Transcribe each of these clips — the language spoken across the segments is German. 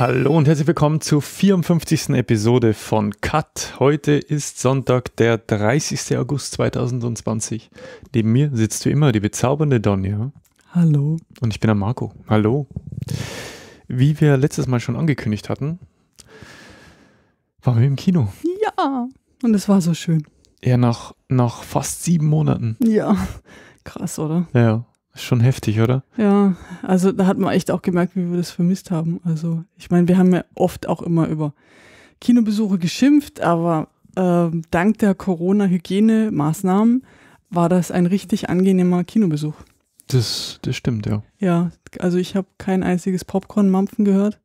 Hallo und herzlich willkommen zur 54. Episode von Cut. Heute ist Sonntag, der 30. August 2020. Neben mir sitzt wie immer die bezaubernde Donja. Hallo. Und ich bin der Marco. Hallo. Wie wir letztes Mal schon angekündigt hatten, waren wir im Kino. Ja, und es war so schön. Ja, nach, nach fast sieben Monaten. Ja, krass, oder? Ja, Schon heftig, oder? Ja, also da hat man echt auch gemerkt, wie wir das vermisst haben. Also ich meine, wir haben ja oft auch immer über Kinobesuche geschimpft, aber äh, dank der Corona-Hygienemaßnahmen war das ein richtig angenehmer Kinobesuch. Das, das stimmt, ja. Ja, also ich habe kein einziges Popcorn-Mampfen gehört,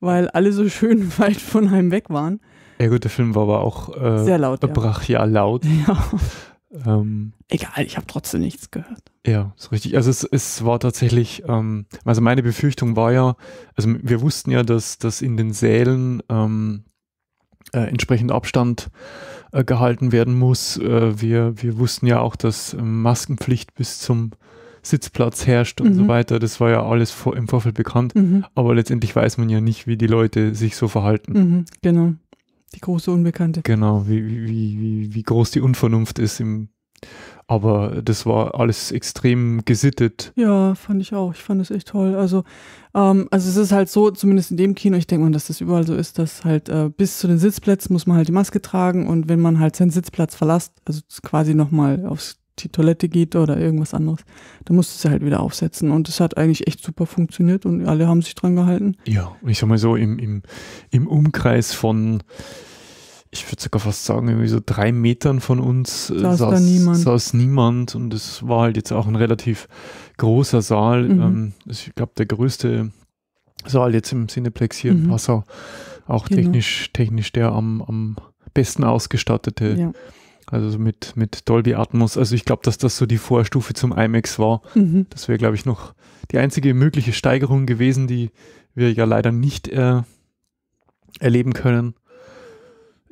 weil alle so schön weit von einem weg waren. Ja gut, der Film war aber auch äh, Sehr laut, brachial ja. laut. Ja. Ähm, Egal, ich habe trotzdem nichts gehört. Ja, ist richtig. Also es, es war tatsächlich, ähm, also meine Befürchtung war ja, also wir wussten ja, dass, dass in den Sälen ähm, äh, entsprechend Abstand äh, gehalten werden muss. Äh, wir, wir wussten ja auch, dass ähm, Maskenpflicht bis zum Sitzplatz herrscht und mhm. so weiter. Das war ja alles vor, im Vorfeld bekannt. Mhm. Aber letztendlich weiß man ja nicht, wie die Leute sich so verhalten. Mhm, genau. Die große Unbekannte. Genau, wie, wie, wie, wie groß die Unvernunft ist im aber das war alles extrem gesittet. Ja, fand ich auch. Ich fand es echt toll. Also, ähm, also es ist halt so, zumindest in dem Kino, ich denke mal, dass das überall so ist, dass halt äh, bis zu den Sitzplätzen muss man halt die Maske tragen und wenn man halt seinen Sitzplatz verlässt, also quasi nochmal aufs die Toilette geht oder irgendwas anderes. Da musst du halt wieder aufsetzen. Und es hat eigentlich echt super funktioniert und alle haben sich dran gehalten. Ja, ich sag mal so, im, im, im Umkreis von, ich würde sogar fast sagen, irgendwie so drei Metern von uns äh, saß, da niemand. saß, niemand. Und es war halt jetzt auch ein relativ großer Saal. Mhm. Ähm, ich glaube, der größte Saal jetzt im Cineplex hier mhm. in Passau. Auch genau. technisch, technisch der am, am besten ausgestattete. Ja. Also mit, mit Dolby Atmos. Also ich glaube, dass das so die Vorstufe zum IMAX war. Mhm. Das wäre, glaube ich, noch die einzige mögliche Steigerung gewesen, die wir ja leider nicht äh, erleben können,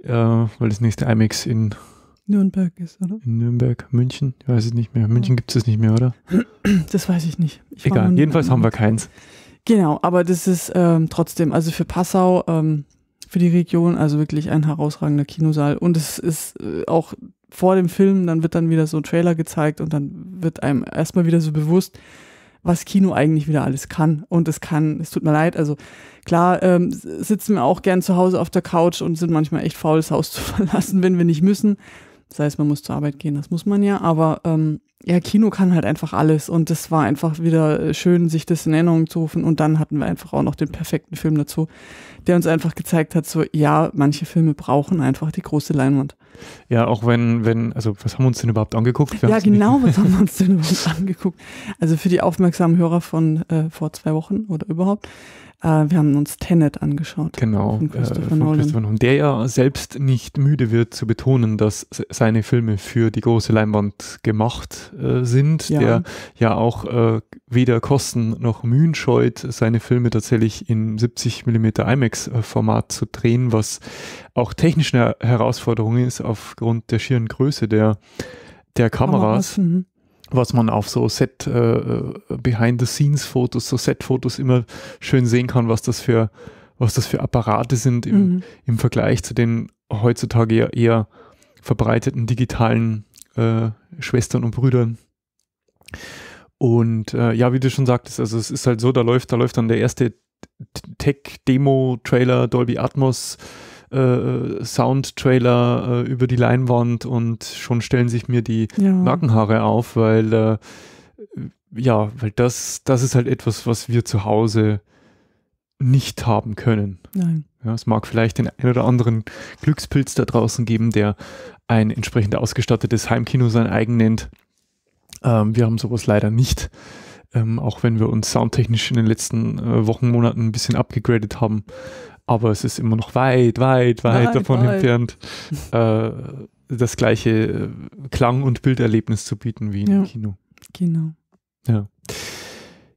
äh, weil das nächste IMAX in Nürnberg ist, oder? In Nürnberg, München, ich weiß es nicht mehr. München gibt es nicht mehr, oder? Das weiß ich nicht. Ich Egal, jedenfalls haben wir keins. Genau, aber das ist ähm, trotzdem, also für Passau ähm, für die Region, also wirklich ein herausragender Kinosaal. Und es ist äh, auch vor dem Film, dann wird dann wieder so ein Trailer gezeigt und dann wird einem erstmal wieder so bewusst, was Kino eigentlich wieder alles kann. Und es kann, es tut mir leid, also klar ähm, sitzen wir auch gern zu Hause auf der Couch und sind manchmal echt faul, das Haus zu verlassen, wenn wir nicht müssen sei es man muss zur Arbeit gehen, das muss man ja, aber ähm, ja, Kino kann halt einfach alles und das war einfach wieder schön, sich das in Erinnerung zu rufen und dann hatten wir einfach auch noch den perfekten Film dazu, der uns einfach gezeigt hat, so ja, manche Filme brauchen einfach die große Leinwand. Ja, auch wenn, wenn, also was haben wir uns denn überhaupt angeguckt? Wir ja, genau, was haben wir uns denn überhaupt angeguckt? Also für die aufmerksamen Hörer von äh, vor zwei Wochen oder überhaupt, äh, wir haben uns Tenet angeschaut. Genau, von äh, Christopher, äh, von Christopher Nolan. Der ja selbst nicht müde wird zu betonen, dass seine Filme für die große Leinwand gemacht äh, sind. Ja. Der ja auch äh, weder Kosten noch Mühen scheut, seine Filme tatsächlich in 70 mm IMAX-Format zu drehen, was auch technisch eine Herausforderung ist aufgrund der schieren Größe der, der Kameras. Kameras mhm was man auf so Set äh, Behind-the-Scenes-Fotos, so Set-Fotos immer schön sehen kann, was das für, was das für Apparate sind im, mhm. im Vergleich zu den heutzutage ja eher verbreiteten digitalen äh, Schwestern und Brüdern. Und äh, ja, wie du schon sagtest, also es ist halt so, da läuft, da läuft dann der erste Tech-Demo-Trailer Dolby Atmos äh, Soundtrailer äh, über die Leinwand und schon stellen sich mir die ja. Nackenhaare auf, weil äh, ja, weil das, das ist halt etwas, was wir zu Hause nicht haben können. Nein. Ja, es mag vielleicht den einen oder anderen Glückspilz da draußen geben, der ein entsprechend ausgestattetes Heimkino sein eigen nennt. Ähm, wir haben sowas leider nicht. Ähm, auch wenn wir uns soundtechnisch in den letzten äh, Wochen, Monaten ein bisschen abgegradet haben aber es ist immer noch weit, weit, weit, weit davon weit. entfernt, äh, das gleiche äh, Klang- und Bilderlebnis zu bieten wie ja. im Kino. Genau. Ja.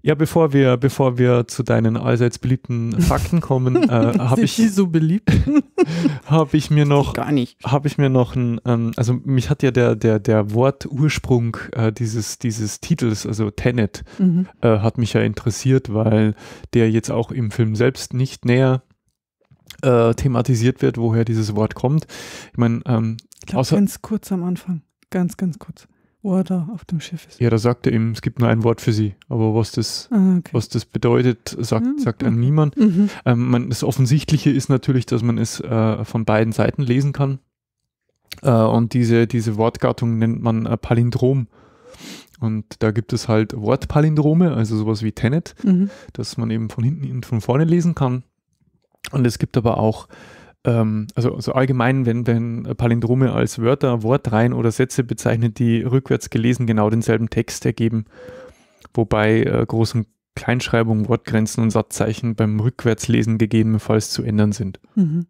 Ja, bevor wir, bevor wir zu deinen allseits beliebten Fakten kommen, äh, habe ich die so beliebt, habe ich mir noch gar nicht, habe ich mir noch ein, ähm, also mich hat ja der der der Wortursprung äh, dieses dieses Titels, also Tenet, mhm. äh, hat mich ja interessiert, weil der jetzt auch im Film selbst nicht näher äh, thematisiert wird, woher dieses Wort kommt. Ich meine, ähm, außer ganz kurz am Anfang, ganz, ganz kurz, wo er da auf dem Schiff ist. Ja, da sagt er ihm, es gibt nur ein Wort für sie, aber was das, ah, okay. was das bedeutet, sagt, mhm. sagt einem niemand. Mhm. Ähm, man, das Offensichtliche ist natürlich, dass man es äh, von beiden Seiten lesen kann. Äh, und diese, diese Wortgattung nennt man äh, Palindrom. Und da gibt es halt Wortpalindrome, also sowas wie Tenet, mhm. dass man eben von hinten und von vorne lesen kann. Und es gibt aber auch, ähm, also, also allgemein, wenn, wenn Palindrome als Wörter, Wortreihen oder Sätze bezeichnet, die rückwärts gelesen genau denselben Text ergeben, wobei äh, Groß- und Kleinschreibung, Wortgrenzen und Satzzeichen beim Rückwärtslesen gegebenenfalls zu ändern sind. Mhm.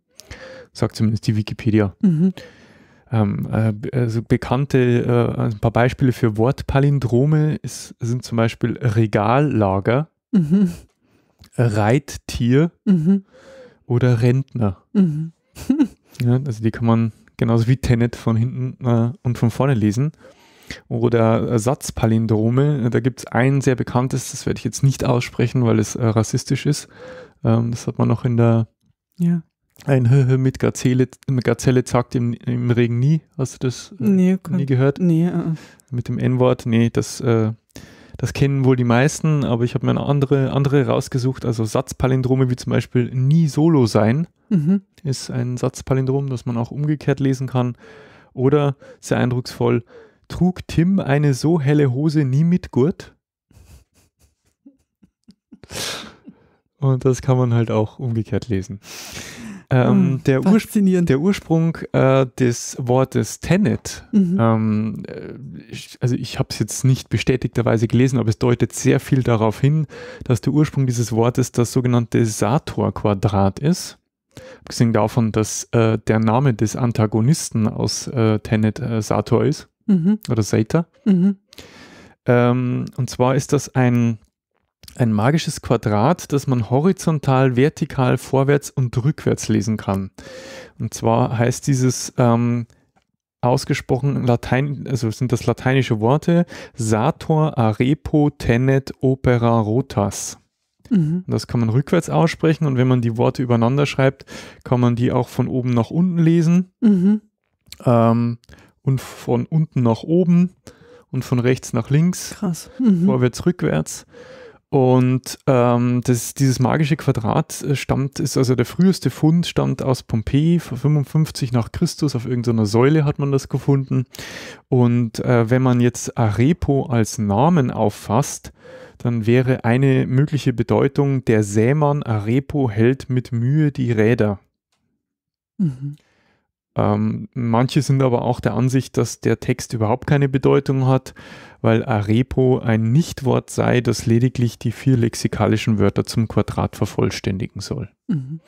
Sagt zumindest die Wikipedia. Mhm. Ähm, äh, also bekannte, äh, ein paar Beispiele für Wortpalindrome ist, sind zum Beispiel Regallager, mhm. Reittier, mhm oder Rentner. Mhm. ja, also die kann man genauso wie Tenet von hinten äh, und von vorne lesen. Oder äh, Satzpalindrome, da gibt es ein sehr bekanntes, das werde ich jetzt nicht aussprechen, weil es äh, rassistisch ist. Ähm, das hat man noch in der ja. Ein Höhö mit Gazelle, Gazelle sagt im, im Regen nie. Hast du das äh, nee, nie gehört? Nee. Äh, äh. Mit dem N-Wort, nee, das äh, das kennen wohl die meisten, aber ich habe mir andere, andere rausgesucht. Also Satzpalindrome wie zum Beispiel nie solo sein mhm. ist ein Satzpalindrom, das man auch umgekehrt lesen kann. Oder sehr eindrucksvoll, trug Tim eine so helle Hose nie mit Gurt? Und das kann man halt auch umgekehrt lesen. Ähm, ah, der, Ursprung, der, Ursprung äh, des Wortes Tenet, mhm. ähm, äh, also ich habe es jetzt nicht bestätigterweise gelesen, aber es deutet sehr viel darauf hin, dass der Ursprung dieses Wortes das sogenannte Sator-Quadrat ist. Abgesehen davon, dass äh, der Name des Antagonisten aus äh, Tenet äh, Sator ist mhm. oder Sator. Mhm. Ähm, und zwar ist das ein ein magisches Quadrat, das man horizontal, vertikal, vorwärts und rückwärts lesen kann. Und zwar heißt dieses ähm, ausgesprochen Latein, also sind das lateinische Worte Sator arepo tenet opera rotas. Mhm. Das kann man rückwärts aussprechen und wenn man die Worte übereinander schreibt, kann man die auch von oben nach unten lesen mhm. ähm, und von unten nach oben und von rechts nach links, Krass. Mhm. vorwärts, rückwärts. Und ähm, das, dieses magische Quadrat äh, stammt, ist also der früheste Fund, stammt aus Pompeji, vor 55 nach Christus, auf irgendeiner Säule hat man das gefunden. Und äh, wenn man jetzt Arepo als Namen auffasst, dann wäre eine mögliche Bedeutung, der Sämann Arepo hält mit Mühe die Räder. Mhm. Ähm, manche sind aber auch der Ansicht, dass der Text überhaupt keine Bedeutung hat, weil Arepo ein Nichtwort sei, das lediglich die vier lexikalischen Wörter zum Quadrat vervollständigen soll. Mhm.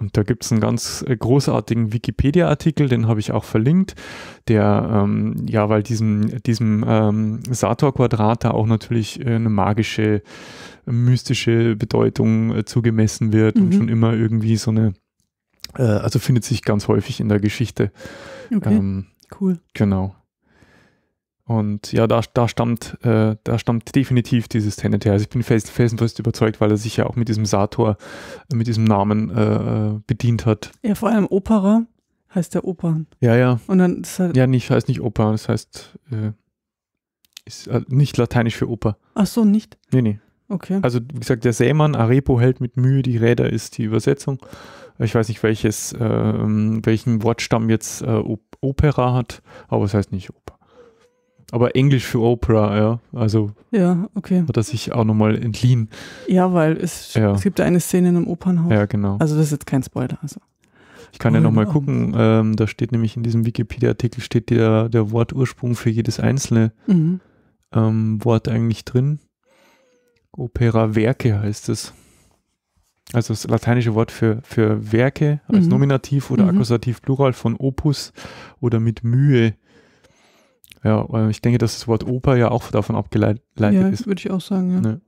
Und da gibt es einen ganz äh, großartigen Wikipedia-Artikel, den habe ich auch verlinkt, der, ähm, ja, weil diesem, diesem ähm, Sator-Quadrat da auch natürlich äh, eine magische, mystische Bedeutung äh, zugemessen wird mhm. und schon immer irgendwie so eine äh, also findet sich ganz häufig in der Geschichte. Okay. Ähm, cool. Genau. Und ja, da, da, stammt, äh, da stammt definitiv dieses Tenet her. Also ich bin felsen, fest überzeugt, weil er sich ja auch mit diesem Sator, mit diesem Namen äh, äh bedient hat. Ja, vor allem Opera heißt der Opern. Ja, ja. Und dann ist halt ja, nicht, heißt nicht Opern, das heißt äh, ist äh, nicht lateinisch für Oper. Ach so, nicht? Nee, nee. Okay. Also wie gesagt, der Sämann, Arepo hält mit Mühe die Räder ist die Übersetzung. Ich weiß nicht, welches, äh, welchen Wortstamm jetzt äh, Opera hat, aber es heißt nicht Opera. Aber Englisch für Opera, ja. Also ja, okay. hat er sich auch nochmal entliehen. Ja, weil es, ja. es gibt eine Szene in einem Opernhaus. Ja, genau. Also das ist jetzt kein Spoiler. Also. Ich kann oh, ja nochmal ja. gucken, ähm, da steht nämlich in diesem Wikipedia-Artikel steht der, der Wortursprung für jedes einzelne mhm. ähm, Wort eigentlich drin. Opera Werke heißt es also das lateinische Wort für, für Werke als mhm. Nominativ oder mhm. Akkusativ Plural von Opus oder mit Mühe. Ja, ich denke, dass das Wort Oper ja auch davon abgeleitet ja, ist. würde ich auch sagen, ja. Ne?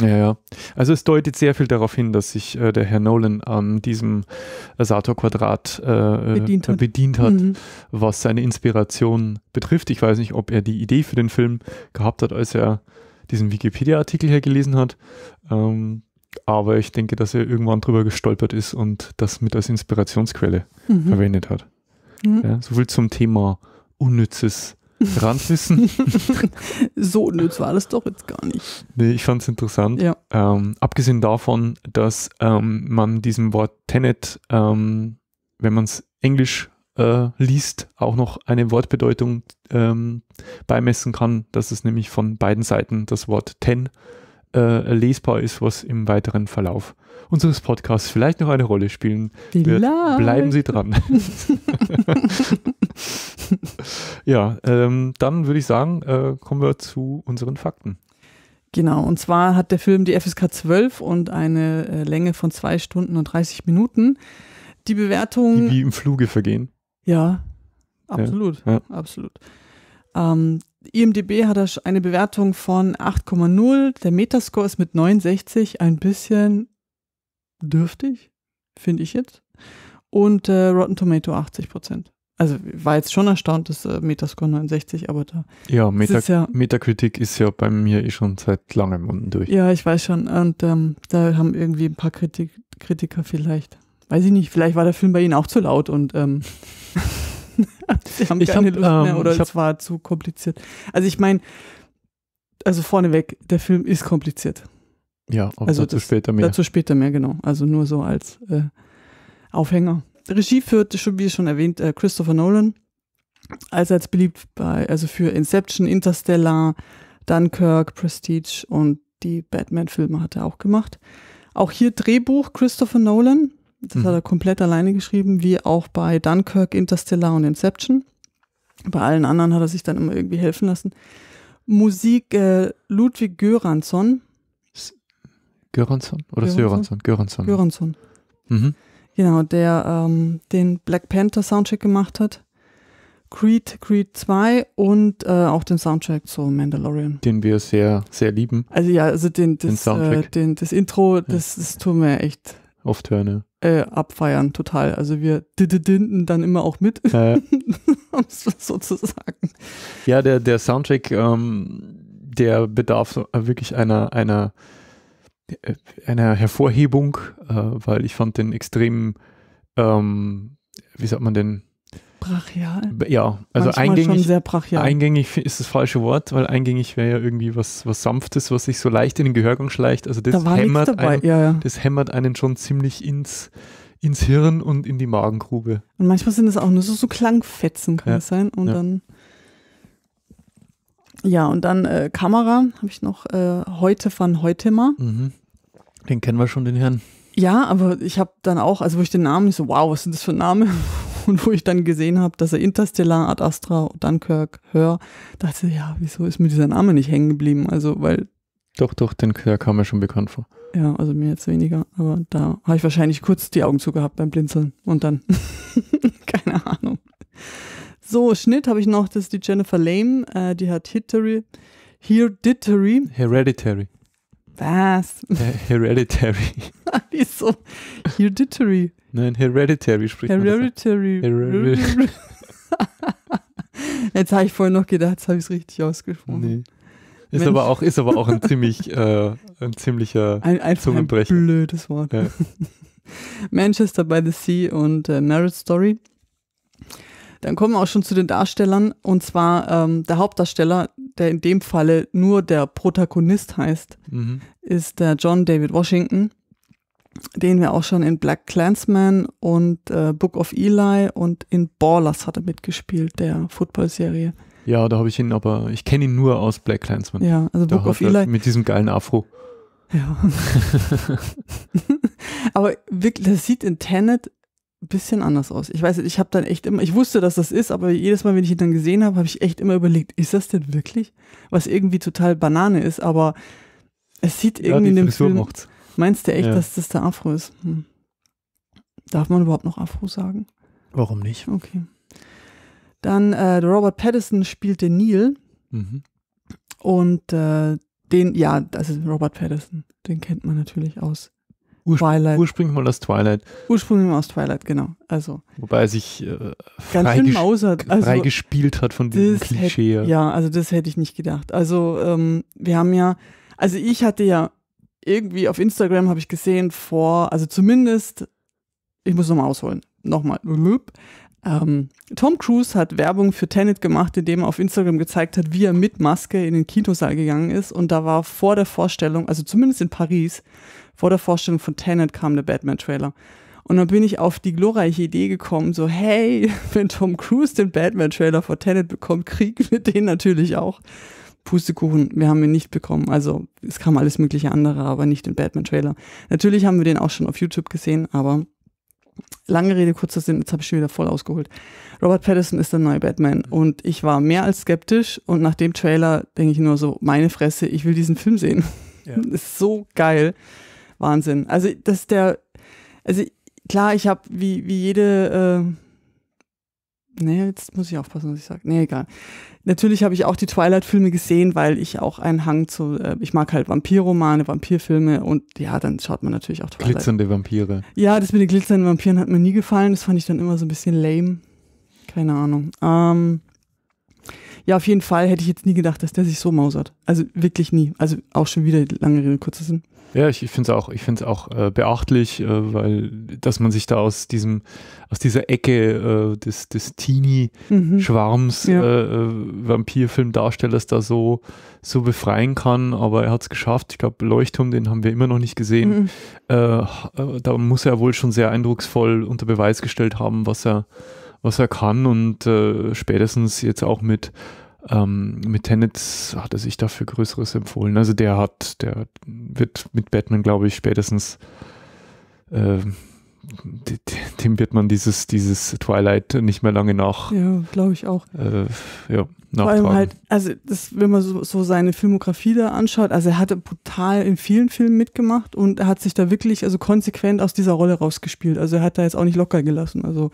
Ja, ja. Also es deutet sehr viel darauf hin, dass sich äh, der Herr Nolan an diesem Sator-Quadrat äh, äh, bedient hat, bedient hat mhm. was seine Inspiration betrifft. Ich weiß nicht, ob er die Idee für den Film gehabt hat, als er diesen Wikipedia-Artikel hier gelesen hat. Ähm, aber ich denke, dass er irgendwann drüber gestolpert ist und das mit als Inspirationsquelle mhm. verwendet hat. Mhm. Ja, so zum Thema unnützes Randwissen. so nütz war das doch jetzt gar nicht. Nee, ich fand es interessant. Ja. Ähm, abgesehen davon, dass ähm, man diesem Wort Tenet, ähm, wenn man es englisch äh, liest, auch noch eine Wortbedeutung ähm, beimessen kann, dass es nämlich von beiden Seiten das Wort ten äh, lesbar ist, was im weiteren Verlauf unseres Podcasts vielleicht noch eine Rolle spielen vielleicht. Bleiben Sie dran. ja, ähm, dann würde ich sagen, äh, kommen wir zu unseren Fakten. Genau, und zwar hat der Film die FSK 12 und eine äh, Länge von 2 Stunden und 30 Minuten. Die Bewertung. Die wie im Fluge vergehen. Ja, absolut. Ja, absolut. Ähm, IMDB hat eine Bewertung von 8,0. Der Metascore ist mit 69 ein bisschen dürftig, finde ich jetzt. Und äh, Rotten Tomato 80 Prozent. Also war jetzt schon erstaunt, dass äh, Metascore 69, aber da. Ja, Meta ist ja, Metakritik ist ja bei mir eh schon seit langem unten durch. Ja, ich weiß schon. Und ähm, da haben irgendwie ein paar Kritik Kritiker vielleicht weiß ich nicht, vielleicht war der Film bei Ihnen auch zu laut und ähm, Sie haben ich keine hab, Lust mehr ähm, oder es war zu kompliziert. Also ich meine, also vorneweg, der Film ist kompliziert. Ja, also dazu das, später mehr. Dazu später mehr, genau. Also nur so als äh, Aufhänger. Regie führte schon, wie schon erwähnt, äh, Christopher Nolan. Allseits beliebt bei, also für Inception, Interstellar, Dunkirk, Prestige und die Batman-Filme hat er auch gemacht. Auch hier Drehbuch Christopher Nolan, das mhm. hat er komplett alleine geschrieben, wie auch bei Dunkirk, Interstellar und Inception. Bei allen anderen hat er sich dann immer irgendwie helfen lassen. Musik äh, Ludwig Göransson. Göransson oder Göransson? Göransson. Göransson. Mhm. Genau, der ähm, den Black Panther Soundtrack gemacht hat. Creed, Creed 2 und äh, auch den Soundtrack zu Mandalorian. Den wir sehr, sehr lieben. Also ja, also den, das, den Soundtrack. Äh, den, das Intro, das, ja. das tut mir echt oft hören. Ne? Äh, abfeiern, total. Also wir dinden dann immer auch mit, äh. sozusagen. Ja, der, der Soundtrack, ähm, der bedarf äh, wirklich einer, einer, äh, einer Hervorhebung, äh, weil ich fand den extrem, ähm, wie sagt man denn, Brachial? Ja, also Manchmal eingängig, eingängig ist das falsche Wort, weil eingängig wäre ja irgendwie was, was Sanftes, was sich so leicht in den Gehörgang schleicht. Also das, da hämmert, einen, ja, ja. das hämmert einen schon ziemlich ins, ins Hirn und in die Magengrube. Und manchmal sind es auch nur so, so Klangfetzen, kann es sein. Und ja. dann. Ja, und dann äh, Kamera habe ich noch äh, heute von Heutema. Mhm. Den kennen wir schon, den Herrn. Ja, aber ich habe dann auch, also wo ich den Namen so, wow, was ist das für ein Name? und wo ich dann gesehen habe, dass er Interstellar, Ad Astra, Dunkirk, Hör, dachte ich, ja, wieso ist mir dieser Name nicht hängen geblieben? Also, weil. Doch, doch, den Hör kam mir schon bekannt vor. Ja, also mir jetzt weniger, aber da habe ich wahrscheinlich kurz die Augen zugehabt beim Blinzeln und dann, keine Ahnung. So, Schnitt habe ich noch, das ist die Jennifer Lame, äh, die hat Hittery, Hereditary. Hereditary. Was? Hereditary. Wieso? Hereditary. Nein, Hereditary spricht Hereditary. man. Hereditary. jetzt habe ich vorhin noch gedacht, jetzt habe ich es richtig ausgesprochen. Nee. Ist aber, auch, ist aber auch ein ziemlich äh, ein ziemlicher ein, einfach Zungenbrecher. Ein blödes Wort. Ja. Manchester by the Sea und äh, Marriage Story. Dann kommen wir auch schon zu den Darstellern. Und zwar ähm, der Hauptdarsteller, der in dem Falle nur der Protagonist heißt, mhm. ist der John David Washington, den wir auch schon in Black Clansman und äh, Book of Eli und in Ballers hat er mitgespielt, der Football-Serie. Ja, da habe ich ihn, aber ich kenne ihn nur aus Black Clansman. Ja, also Book da of Eli. Mit diesem geilen Afro. Ja. aber wirklich, das sieht in Tenet bisschen anders aus. Ich weiß, ich habe dann echt immer, ich wusste, dass das ist, aber jedes Mal, wenn ich ihn dann gesehen habe, habe ich echt immer überlegt, ist das denn wirklich? Was irgendwie total Banane ist, aber es sieht irgendwie ja, in dem Frisur Film. Macht's. Meinst du echt, ja. dass das der Afro ist? Hm. Darf man überhaupt noch Afro sagen? Warum nicht? Okay. Dann äh, Robert Pattinson spielt den Neil. Mhm. Und äh, den, ja, das ist Robert Pattinson. Den kennt man natürlich aus Twilight. Ursprünglich mal aus Twilight. Ursprünglich mal aus Twilight, genau. Also, Wobei er sich äh, frei, mausert. Also, frei gespielt hat von diesem Klischee. Hätte, ja, also das hätte ich nicht gedacht. Also ähm, wir haben ja, also ich hatte ja irgendwie auf Instagram habe ich gesehen vor, also zumindest, ich muss nochmal ausholen, nochmal, ähm, Tom Cruise hat Werbung für Tenet gemacht, indem er auf Instagram gezeigt hat, wie er mit Maske in den Kinosaal gegangen ist. Und da war vor der Vorstellung, also zumindest in Paris, vor der Vorstellung von Tenet kam der Batman-Trailer. Und dann bin ich auf die glorreiche Idee gekommen, so hey, wenn Tom Cruise den Batman-Trailer vor Tenet bekommt, kriegen wir den natürlich auch. Pustekuchen, wir haben ihn nicht bekommen. Also es kam alles mögliche andere, aber nicht den Batman-Trailer. Natürlich haben wir den auch schon auf YouTube gesehen, aber Lange Rede, kurzer Sinn, jetzt habe ich schon wieder voll ausgeholt. Robert Pattinson ist der neue Batman mhm. und ich war mehr als skeptisch und nach dem Trailer denke ich nur so, meine Fresse, ich will diesen Film sehen. Ja. ist so geil. Wahnsinn. Also, das ist der, also klar, ich habe wie, wie jede äh, Nee, jetzt muss ich aufpassen, was ich sage. Nee, egal. Natürlich habe ich auch die Twilight-Filme gesehen, weil ich auch einen Hang zu, äh, ich mag halt Vampirromane, Vampirfilme und ja, dann schaut man natürlich auch Twilight. Glitzernde Vampire. Ja, das mit den glitzernden Vampiren hat mir nie gefallen. Das fand ich dann immer so ein bisschen lame. Keine Ahnung. Ähm, ja, auf jeden Fall hätte ich jetzt nie gedacht, dass der sich so mausert. Also wirklich nie. Also auch schon wieder lange Rede, kurzer Sinn. Ja, ich, ich finde es auch, ich find's auch äh, beachtlich, äh, weil dass man sich da aus diesem, aus dieser Ecke äh, des, des Teenie-Schwarms mhm. ja. Äh, äh, Vampirfilmdarstellers da so, so befreien kann, aber er hat es geschafft. Ich glaube, Leuchtturm, den haben wir immer noch nicht gesehen. Mhm. Äh, da muss er wohl schon sehr eindrucksvoll unter Beweis gestellt haben, was er was er kann und äh, spätestens jetzt auch mit ähm, mit Tenet hat er sich dafür Größeres empfohlen. Also der hat, der wird mit Batman, glaube ich, spätestens äh, dem wird man dieses, dieses Twilight nicht mehr lange nach. Ja, glaube ich auch. Äh, ja, Vor allem halt, also das, wenn man so, so, seine Filmografie da anschaut, also er hatte brutal in vielen Filmen mitgemacht und er hat sich da wirklich also konsequent aus dieser Rolle rausgespielt. Also er hat da jetzt auch nicht locker gelassen. Also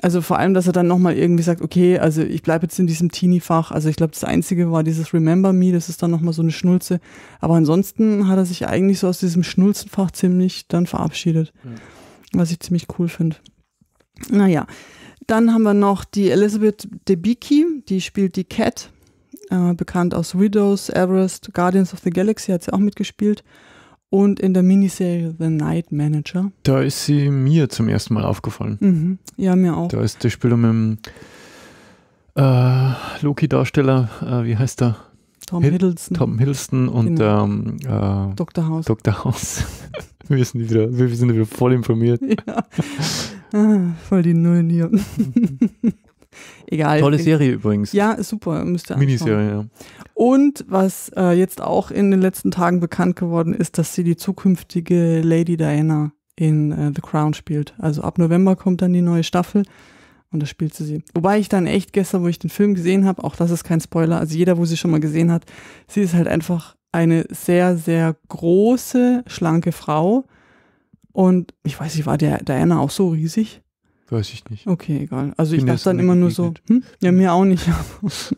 also vor allem, dass er dann nochmal irgendwie sagt, okay, also ich bleibe jetzt in diesem Teenie-Fach. Also ich glaube, das Einzige war dieses Remember Me, das ist dann nochmal so eine Schnulze. Aber ansonsten hat er sich eigentlich so aus diesem Schnulzenfach ziemlich dann verabschiedet, mhm. was ich ziemlich cool finde. Naja, dann haben wir noch die Elizabeth Debicki, die spielt die Cat, äh, bekannt aus Widows, Everest, Guardians of the Galaxy, hat sie auch mitgespielt und in der Miniserie The Night Manager. Da ist sie mir zum ersten Mal aufgefallen. Mhm. Ja, mir auch. Da ist der Spieler mit dem äh, Loki-Darsteller, äh, wie heißt er? Tom Hiddleston. Tom Hiddleston und genau. ähm, äh, Dr. House. Dr. House. wir, sind wieder, wir sind wieder voll informiert. Ja. Ah, voll die Nullen hier. Egal. Tolle Serie übrigens. Ja, ist super. Müsst ihr Miniserie, ja. Und was äh, jetzt auch in den letzten Tagen bekannt geworden ist, dass sie die zukünftige Lady Diana in äh, The Crown spielt. Also ab November kommt dann die neue Staffel und da spielt sie sie. Wobei ich dann echt gestern, wo ich den Film gesehen habe, auch das ist kein Spoiler, also jeder, wo sie schon mal gesehen hat, sie ist halt einfach eine sehr, sehr große, schlanke Frau. Und ich weiß nicht, war der Diana auch so riesig? Weiß ich nicht. Okay, egal. Also Bin ich dachte dann immer nur so, hm? ja, mir auch nicht.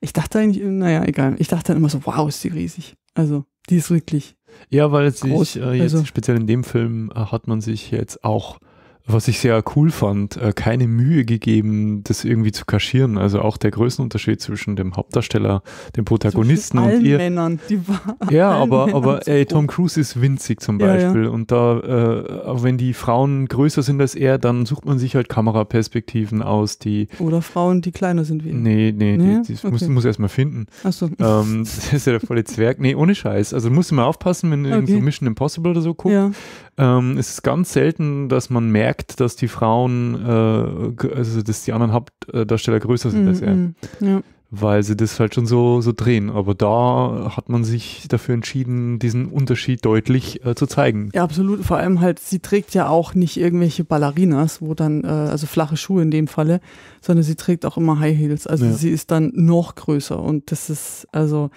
ich dachte eigentlich, naja, egal. Ich dachte dann immer so, wow, ist die riesig. Also, die ist wirklich. Ja, weil jetzt, äh, jetzt also, speziell in dem Film äh, hat man sich jetzt auch was ich sehr cool fand, äh, keine Mühe gegeben, das irgendwie zu kaschieren. Also auch der Größenunterschied zwischen dem Hauptdarsteller, dem Protagonisten und ihr. Männern, die war ja, aber, aber ey, Tom Cruise ist winzig zum Beispiel. Ja, ja. Und da, äh, wenn die Frauen größer sind als er, dann sucht man sich halt Kameraperspektiven aus, die. Oder Frauen, die kleiner sind wie er. Nee, nee, nee? das die okay. muss, muss erstmal finden. Achso. Ähm, das ist ja der volle Zwerg. Nee, ohne Scheiß. Also musst du mal aufpassen, wenn du okay. so Mission Impossible oder so guckst. Ja. Ähm, es ist ganz selten, dass man merkt, dass die Frauen, äh, also dass die anderen Hauptdarsteller größer sind mm, als er. Mm, ja. Weil sie das halt schon so, so drehen. Aber da hat man sich dafür entschieden, diesen Unterschied deutlich äh, zu zeigen. Ja, absolut. Vor allem halt, sie trägt ja auch nicht irgendwelche Ballerinas, wo dann, äh, also flache Schuhe in dem Falle, sondern sie trägt auch immer High Heels. Also ja. sie ist dann noch größer. Und das ist, also,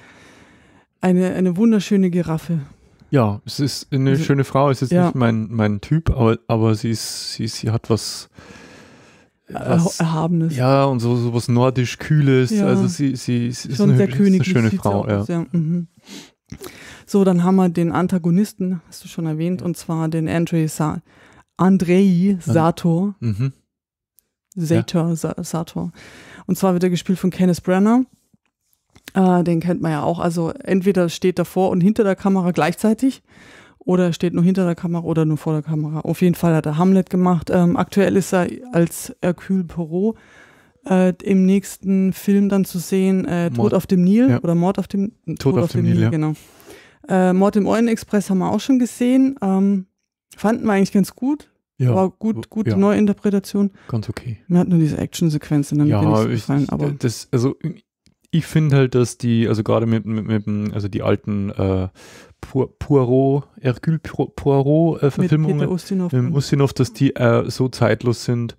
eine, eine wunderschöne Giraffe, ja, es ist eine sie, also, schöne Frau, es ist ja. nicht mein, mein Typ, aber, aber sie, ist, sie, sie hat was, was Erhabenes. Ja, und so, so was nordisch Kühles. Ja. Also sie, sie, sie ist, eine, sehr ist eine schöne Frau. Ja. Sehr, mhm. So, dann haben wir den Antagonisten, hast du schon erwähnt, und zwar den Andrei, Sa Andrei Sator. Mhm. Sator, ja. Sator. Und zwar wird er gespielt von Kenneth Brenner. Äh, den kennt man ja auch. Also entweder steht er vor und hinter der Kamera gleichzeitig oder steht nur hinter der Kamera oder nur vor der Kamera. Auf jeden Fall hat er Hamlet gemacht. Ähm, aktuell ist er als Hercule Perot äh, im nächsten Film dann zu sehen, äh, Tod auf dem Nil ja. oder Mord auf dem Tod, Tod auf, auf, dem, Nil, Nil ja. genau. Äh, Mord im Eulenexpress haben wir auch schon gesehen. Ähm, fanden wir eigentlich ganz gut. Ja, war gut, oh, gute ja. Neuinterpretation. Ganz okay. Mir hat nur diese Actionsequenzen damit ja, nicht gefallen. Ich, aber das, also ich finde halt, dass die, also gerade mit, mit, mit also die alten äh, Poirot, Hercule Poirot äh, Verfilmungen mit Ustinov. Ähm, Ustinov, dass die äh, so zeitlos sind.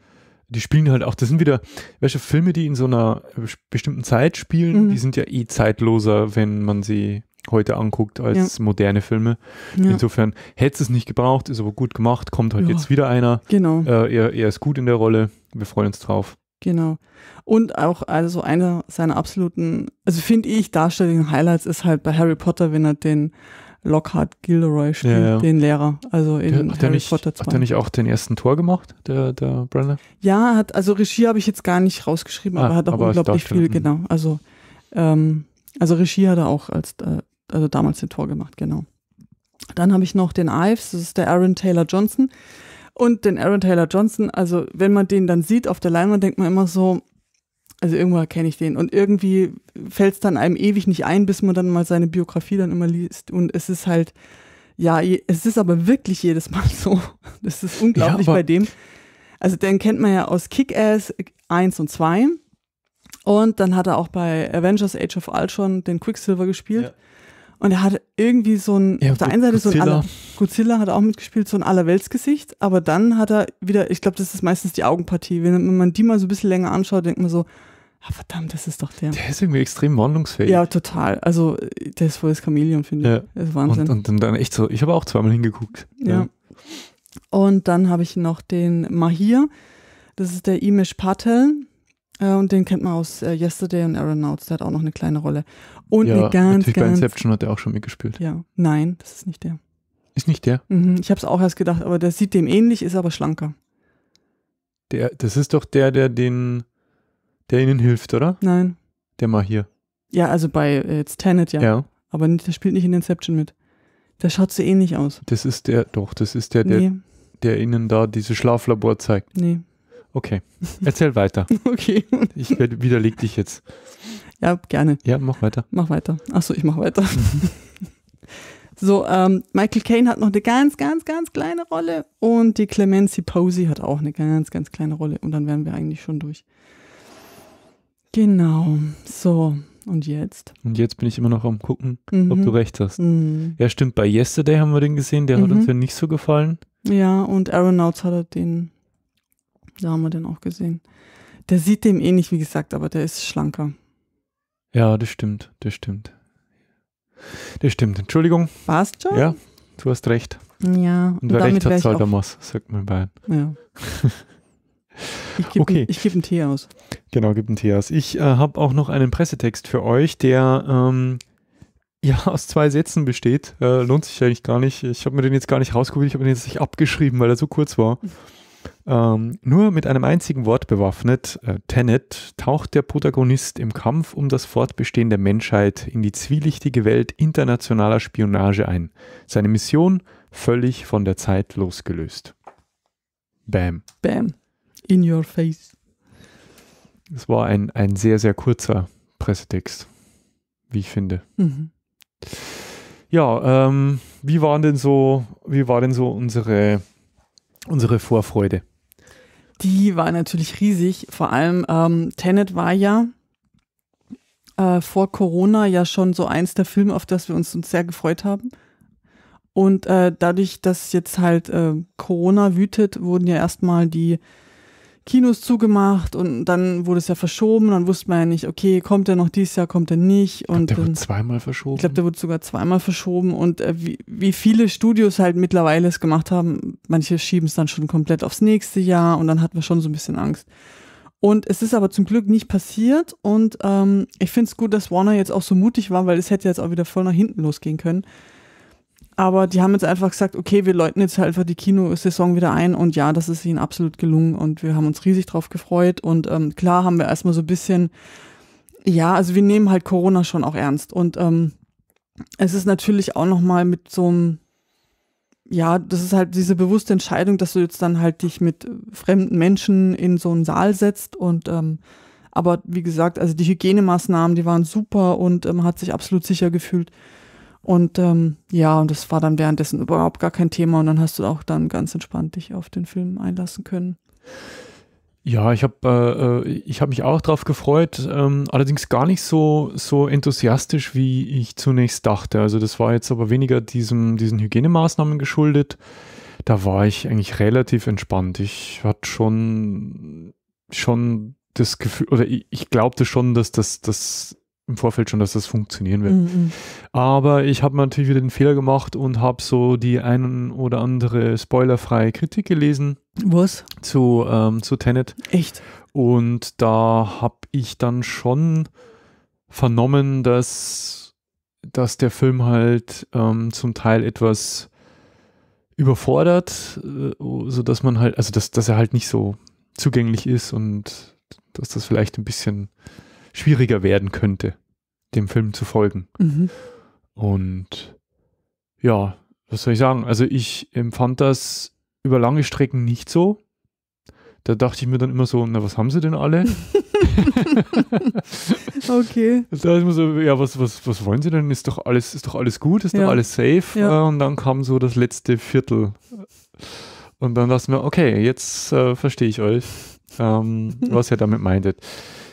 Die spielen halt auch, das sind wieder, welche Filme, die in so einer bestimmten Zeit spielen, mhm. die sind ja eh zeitloser, wenn man sie heute anguckt als ja. moderne Filme. Ja. Insofern hätte es nicht gebraucht, ist aber gut gemacht, kommt halt ja. jetzt wieder einer. Genau. Äh, er, er ist gut in der Rolle, wir freuen uns drauf. Genau. Und auch, also einer seiner absoluten, also finde ich, darstelligen Highlights ist halt bei Harry Potter, wenn er den Lockhart Gilderoy spielt, ja, ja. den Lehrer. Also in der, hat Harry nicht, Potter 2. Hat er nicht auch den ersten Tor gemacht, der, der Brenner? Ja, hat, also Regie habe ich jetzt gar nicht rausgeschrieben, ah, aber hat auch aber unglaublich viel, hm. genau. Also, ähm, also Regie hat er auch als, äh, also damals den Tor gemacht, genau. Dann habe ich noch den Ives, das ist der Aaron Taylor Johnson und den Aaron Taylor Johnson. Also wenn man den dann sieht auf der Leinwand, denkt man immer so, also irgendwann kenne ich den. Und irgendwie fällt es dann einem ewig nicht ein, bis man dann mal seine Biografie dann immer liest. Und es ist halt, ja, es ist aber wirklich jedes Mal so. Das ist unglaublich ja, bei dem. Also den kennt man ja aus Kick-Ass 1 und 2. Und dann hat er auch bei Avengers Age of Ultron den Quicksilver gespielt. Ja. Und er hat irgendwie so ein, ja, auf der einen Seite Godzilla. so ein Godzilla hat auch mitgespielt, so ein Allerweltsgesicht, aber dann hat er wieder, ich glaube, das ist meistens die Augenpartie. Wenn man die mal so ein bisschen länger anschaut, denkt man so, ah, verdammt, das ist doch der. Der ist irgendwie extrem wandlungsfähig. Ja, total. Also, der ist volles Chameleon, Chamäleon, finde ja. ich. Das ist Wahnsinn. Und, und, dann echt so, ich habe auch zweimal hingeguckt. Ja. ja. Und dann habe ich noch den Mahir. Das ist der Imesh Patel. Äh, und den kennt man aus äh, Yesterday und Aeronauts. Der hat auch noch eine kleine Rolle. Und ja, eine ganz, natürlich ganz. Bei Inception hat er auch schon mitgespielt. Ja, nein, das ist nicht der. Ist nicht der? Mhm, ich habe es auch erst gedacht, aber der sieht dem ähnlich, ist aber schlanker. Der, das ist doch der, der den, der ihnen hilft, oder? Nein. Der mal hier. Ja, also bei äh, jetzt Tenet, ja. ja. Aber der spielt nicht in Inception mit. Der schaut so ähnlich aus. Das ist der, doch, das ist der, der, nee. der ihnen da dieses Schlaflabor zeigt. Nee. Okay, erzähl weiter. okay. Ich widerleg dich jetzt. Ja, gerne. Ja, mach weiter. Mach weiter. Achso, ich mach weiter. So, ähm, Michael Caine hat noch eine ganz, ganz, ganz kleine Rolle und die Clemency Posey hat auch eine ganz, ganz kleine Rolle und dann wären wir eigentlich schon durch. Genau, so. Und jetzt? Und jetzt bin ich immer noch am gucken, mhm. ob du recht hast. Mhm. Ja, stimmt, bei Yesterday haben wir den gesehen, der mhm. hat uns ja nicht so gefallen. Ja, und Aeronauts hat er den, da haben wir den auch gesehen. Der sieht dem ähnlich, eh wie gesagt, aber der ist schlanker. Ja, das stimmt, das stimmt. Das stimmt. Entschuldigung. Passt schon? Ja, du hast recht. Ja. Und, und wer recht hat, zahlt am Moss, sagt man in Bayern. Ja. Ich gebe okay. einen, geb einen Tee aus. Genau, gib einen Tee aus. Ich äh, habe auch noch einen Pressetext für euch, der ähm, ja aus zwei Sätzen besteht. Äh, lohnt sich eigentlich gar nicht. Ich habe mir den jetzt gar nicht rausgeholt, ich habe den jetzt nicht abgeschrieben, weil er so kurz war. Ähm, nur mit einem einzigen Wort bewaffnet, äh, Tenet, taucht der Protagonist im Kampf um das Fortbestehen der Menschheit in die zwielichtige Welt internationaler Spionage ein. Seine Mission völlig von der Zeit losgelöst. Bam. Bam. In your face. Das war ein, ein sehr, sehr kurzer Pressetext, wie ich finde. Mhm. Ja, ähm, wie waren denn so, wie war denn so unsere, unsere Vorfreude? die war natürlich riesig. Vor allem ähm, Tenet war ja äh, vor Corona ja schon so eins der Filme, auf das wir uns, uns sehr gefreut haben. Und äh, dadurch, dass jetzt halt äh, Corona wütet, wurden ja erstmal die Kinos zugemacht und dann wurde es ja verschoben. Dann wusste man ja nicht, okay, kommt er noch dieses Jahr, kommt er nicht. Und glaub, der wurde zweimal verschoben. Ich glaube, der wurde sogar zweimal verschoben. Und äh, wie, wie viele Studios halt mittlerweile es gemacht haben, manche schieben es dann schon komplett aufs nächste Jahr und dann hatten wir schon so ein bisschen Angst. Und es ist aber zum Glück nicht passiert. Und ähm, ich finde es gut, dass Warner jetzt auch so mutig war, weil es hätte jetzt auch wieder voll nach hinten losgehen können. Aber die haben jetzt einfach gesagt, okay, wir läuten jetzt halt einfach die Kinosaison wieder ein und ja, das ist ihnen absolut gelungen und wir haben uns riesig drauf gefreut und ähm, klar haben wir erstmal so ein bisschen, ja, also wir nehmen halt Corona schon auch ernst und ähm, es ist natürlich auch nochmal mit so einem, ja, das ist halt diese bewusste Entscheidung, dass du jetzt dann halt dich mit fremden Menschen in so einen Saal setzt und ähm, aber wie gesagt, also die Hygienemaßnahmen, die waren super und ähm, hat sich absolut sicher gefühlt. Und ähm, ja, und das war dann währenddessen überhaupt gar kein Thema und dann hast du auch dann ganz entspannt dich auf den Film einlassen können. Ja, ich habe äh, äh hab mich auch darauf gefreut, ähm, allerdings gar nicht so, so enthusiastisch, wie ich zunächst dachte. Also das war jetzt aber weniger diesem, diesen Hygienemaßnahmen geschuldet. Da war ich eigentlich relativ entspannt. Ich hatte schon, schon das Gefühl, oder ich, ich glaubte schon, dass das, das im Vorfeld schon, dass das funktionieren wird. Mhm. mhm. Aber ich habe natürlich wieder den Fehler gemacht und habe so die einen oder andere spoilerfreie Kritik gelesen. Was? Zu, ähm, zu Tenet. Echt? Und da habe ich dann schon vernommen, dass, dass der Film halt ähm, zum Teil etwas überfordert, äh, sodass man halt, also dass, dass er halt nicht so zugänglich ist und dass das vielleicht ein bisschen schwieriger werden könnte, dem Film zu folgen. Mhm. Und ja, was soll ich sagen? Also ich empfand das über lange Strecken nicht so. Da dachte ich mir dann immer so, na, was haben sie denn alle? okay. Da ist ich mir so, ja, was, was, was wollen sie denn? Ist doch alles, ist doch alles gut, ist ja. doch alles safe. Ja. Äh, und dann kam so das letzte Viertel. Und dann dachte ich mir, okay, jetzt äh, verstehe ich euch, ähm, was ihr damit meintet.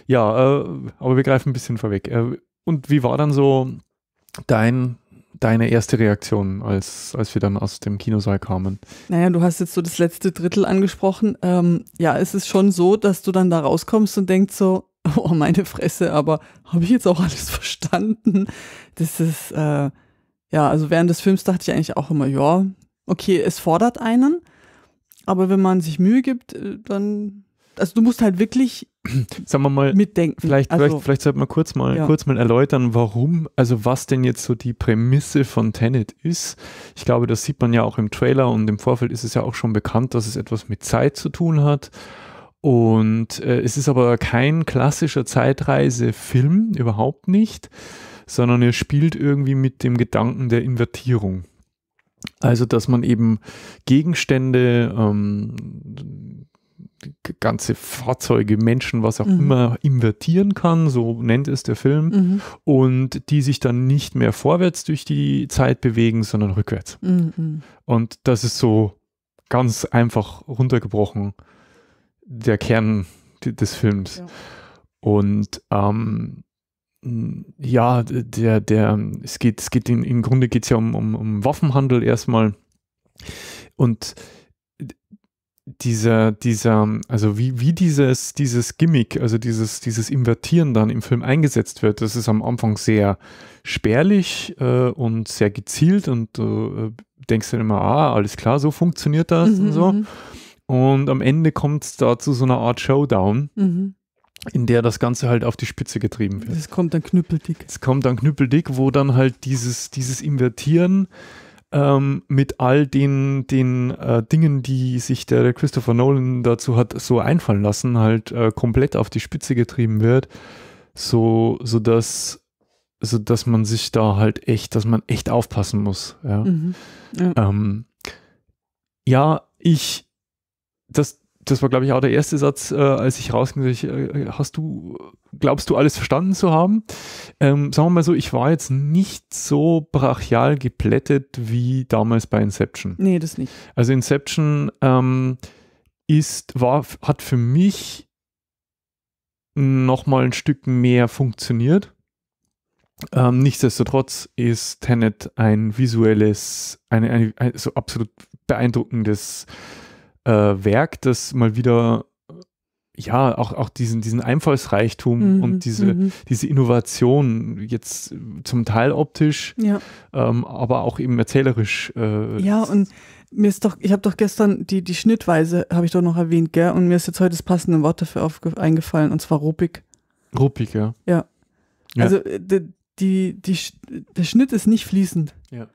Ja, äh, aber wir greifen ein bisschen vorweg. Äh, und wie war dann so dein, deine erste Reaktion, als, als wir dann aus dem Kinosaal kamen? Naja, du hast jetzt so das letzte Drittel angesprochen. Ähm, ja, es ist schon so, dass du dann da rauskommst und denkst so, oh meine Fresse, aber habe ich jetzt auch alles verstanden? Das ist, äh, ja, also während des Films dachte ich eigentlich auch immer, ja, okay, es fordert einen, aber wenn man sich Mühe gibt, äh, dann, also du musst halt wirklich sagen wir mal, mitdenken. Vielleicht, also, vielleicht, vielleicht sollte man kurz mal, ja. kurz mal erläutern, warum, also was denn jetzt so die Prämisse von Tenet ist. Ich glaube, das sieht man ja auch im Trailer und im Vorfeld ist es ja auch schon bekannt, dass es etwas mit Zeit zu tun hat. Und äh, es ist aber kein klassischer Zeitreisefilm, überhaupt nicht, sondern er spielt irgendwie mit dem Gedanken der Invertierung. Also, dass man eben Gegenstände ähm, ganze Fahrzeuge, Menschen, was auch mhm. immer invertieren kann, so nennt es der Film, mhm. und die sich dann nicht mehr vorwärts durch die Zeit bewegen, sondern rückwärts. Mhm. Und das ist so ganz einfach runtergebrochen der Kern des Films. Ja. Und ähm, ja, der, der, es geht, es geht in, im Grunde geht es ja um, um, um Waffenhandel erstmal. Und dieser, dieser, also wie, wie dieses, dieses Gimmick, also dieses, dieses Invertieren dann im Film eingesetzt wird, das ist am Anfang sehr spärlich äh, und sehr gezielt und du äh, denkst dann immer, ah, alles klar, so funktioniert das mhm. und so. Mhm. Und am Ende kommt es da zu so einer Art Showdown. Mhm in der das Ganze halt auf die Spitze getrieben wird. Es kommt dann knüppeldick. Es kommt dann knüppeldick, wo dann halt dieses, dieses Invertieren ähm, mit all den, den äh, Dingen, die sich der Christopher Nolan dazu hat so einfallen lassen, halt äh, komplett auf die Spitze getrieben wird, so, so dass so dass man sich da halt echt, dass man echt aufpassen muss. Ja, mhm. ja. Ähm, ja ich, das, das war, glaube ich, auch der erste Satz, äh, als ich rausging, ich, äh, hast du, glaubst du, alles verstanden zu haben? Ähm, sagen wir mal so, ich war jetzt nicht so brachial geplättet wie damals bei Inception. Nee, das nicht. Also Inception ähm, ist, war, hat für mich nochmal ein Stück mehr funktioniert. Ähm, nichtsdestotrotz ist Tenet ein visuelles, eine, eine, ein so absolut beeindruckendes äh, Werk, das mal wieder äh, ja, auch, auch diesen, diesen Einfallsreichtum mhm, und diese, mhm. diese Innovation jetzt zum Teil optisch, ja. ähm, aber auch eben erzählerisch. Äh, ja, und mir ist doch, ich habe doch gestern die, die Schnittweise, habe ich doch noch erwähnt, gell? Und mir ist jetzt heute das passende Wort dafür eingefallen, und zwar ruppig. Ruppig, ja. Ja. ja. Also äh, die, die, die, der Schnitt ist nicht fließend. Ja.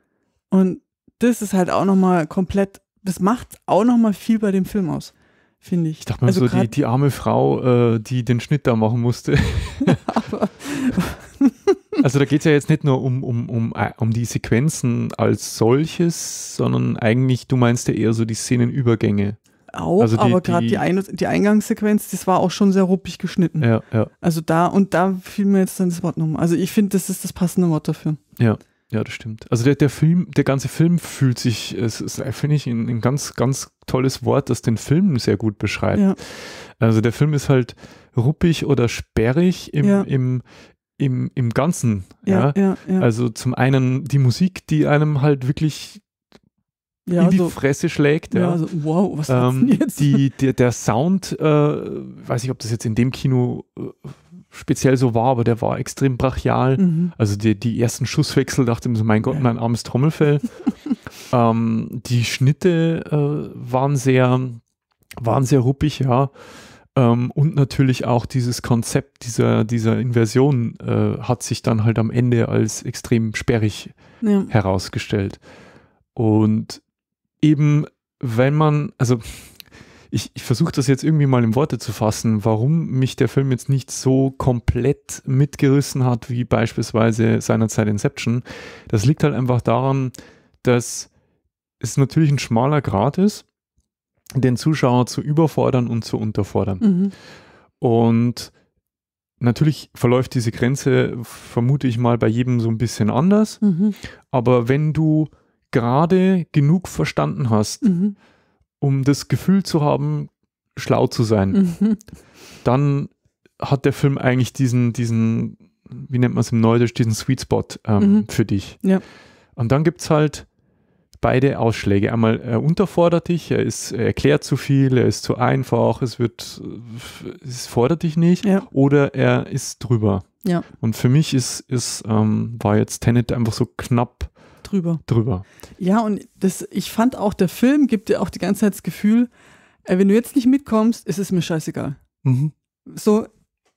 Und das ist halt auch nochmal komplett das macht auch nochmal viel bei dem Film aus, finde ich. Ich dachte mir also so, die, die, arme Frau, äh, die den Schnitt da machen musste. also da geht es ja jetzt nicht nur um, um, um, äh, um die Sequenzen als solches, sondern eigentlich, du meinst ja eher so die Szenenübergänge. Auch, also die, aber gerade die, Ein die, Eingangssequenz, das war auch schon sehr ruppig geschnitten. Ja, ja. Also da, und da fiel mir jetzt dann das Wort nochmal. Also ich finde, das ist das passende Wort dafür. Ja. Ja, das stimmt. Also der, der Film, der ganze Film fühlt sich, es ist, finde ich, ein, ein, ganz, ganz tolles Wort, das den Film sehr gut beschreibt. Ja. Also der Film ist halt ruppig oder sperrig im, ja. im, im, im Ganzen. Ja, ja, Also zum einen die Musik, die einem halt wirklich in also, die Fresse schlägt. Ja, also wow, was ähm, jetzt? Die, der, der Sound, äh, weiß ich, ob das jetzt in dem Kino äh, speziell so war, aber der war extrem brachial. Mhm. Also die, die ersten Schusswechsel dachte ich so, mein Gott, mein armes Trommelfell. ähm, die Schnitte äh, waren sehr, waren sehr ruppig, ja. Ähm, und natürlich auch dieses Konzept dieser, dieser Inversion äh, hat sich dann halt am Ende als extrem sperrig ja. herausgestellt. Und eben, wenn man, also ich, ich versuche das jetzt irgendwie mal in Worte zu fassen, warum mich der Film jetzt nicht so komplett mitgerissen hat, wie beispielsweise seinerzeit Inception. Das liegt halt einfach daran, dass es natürlich ein schmaler Grat ist, den Zuschauer zu überfordern und zu unterfordern. Mhm. Und Natürlich verläuft diese Grenze, vermute ich mal, bei jedem so ein bisschen anders. Mhm. Aber wenn du gerade genug verstanden hast, mhm um das Gefühl zu haben, schlau zu sein, mhm. dann hat der Film eigentlich diesen, diesen, wie nennt man es im Neudeutsch, diesen Sweet Spot ähm, mhm. für dich. Ja. Und dann gibt es halt beide Ausschläge. Einmal, er unterfordert dich, er, ist, er erklärt zu viel, er ist zu einfach, es wird, es fordert dich nicht. Ja. Oder er ist drüber. Ja. Und für mich ist, ist ähm, war jetzt Tenet einfach so knapp drüber. Drüber. Ja, und das, ich fand auch, der Film gibt dir auch die ganze Zeit das Gefühl, ey, wenn du jetzt nicht mitkommst, ist es mir scheißegal. Mhm. So,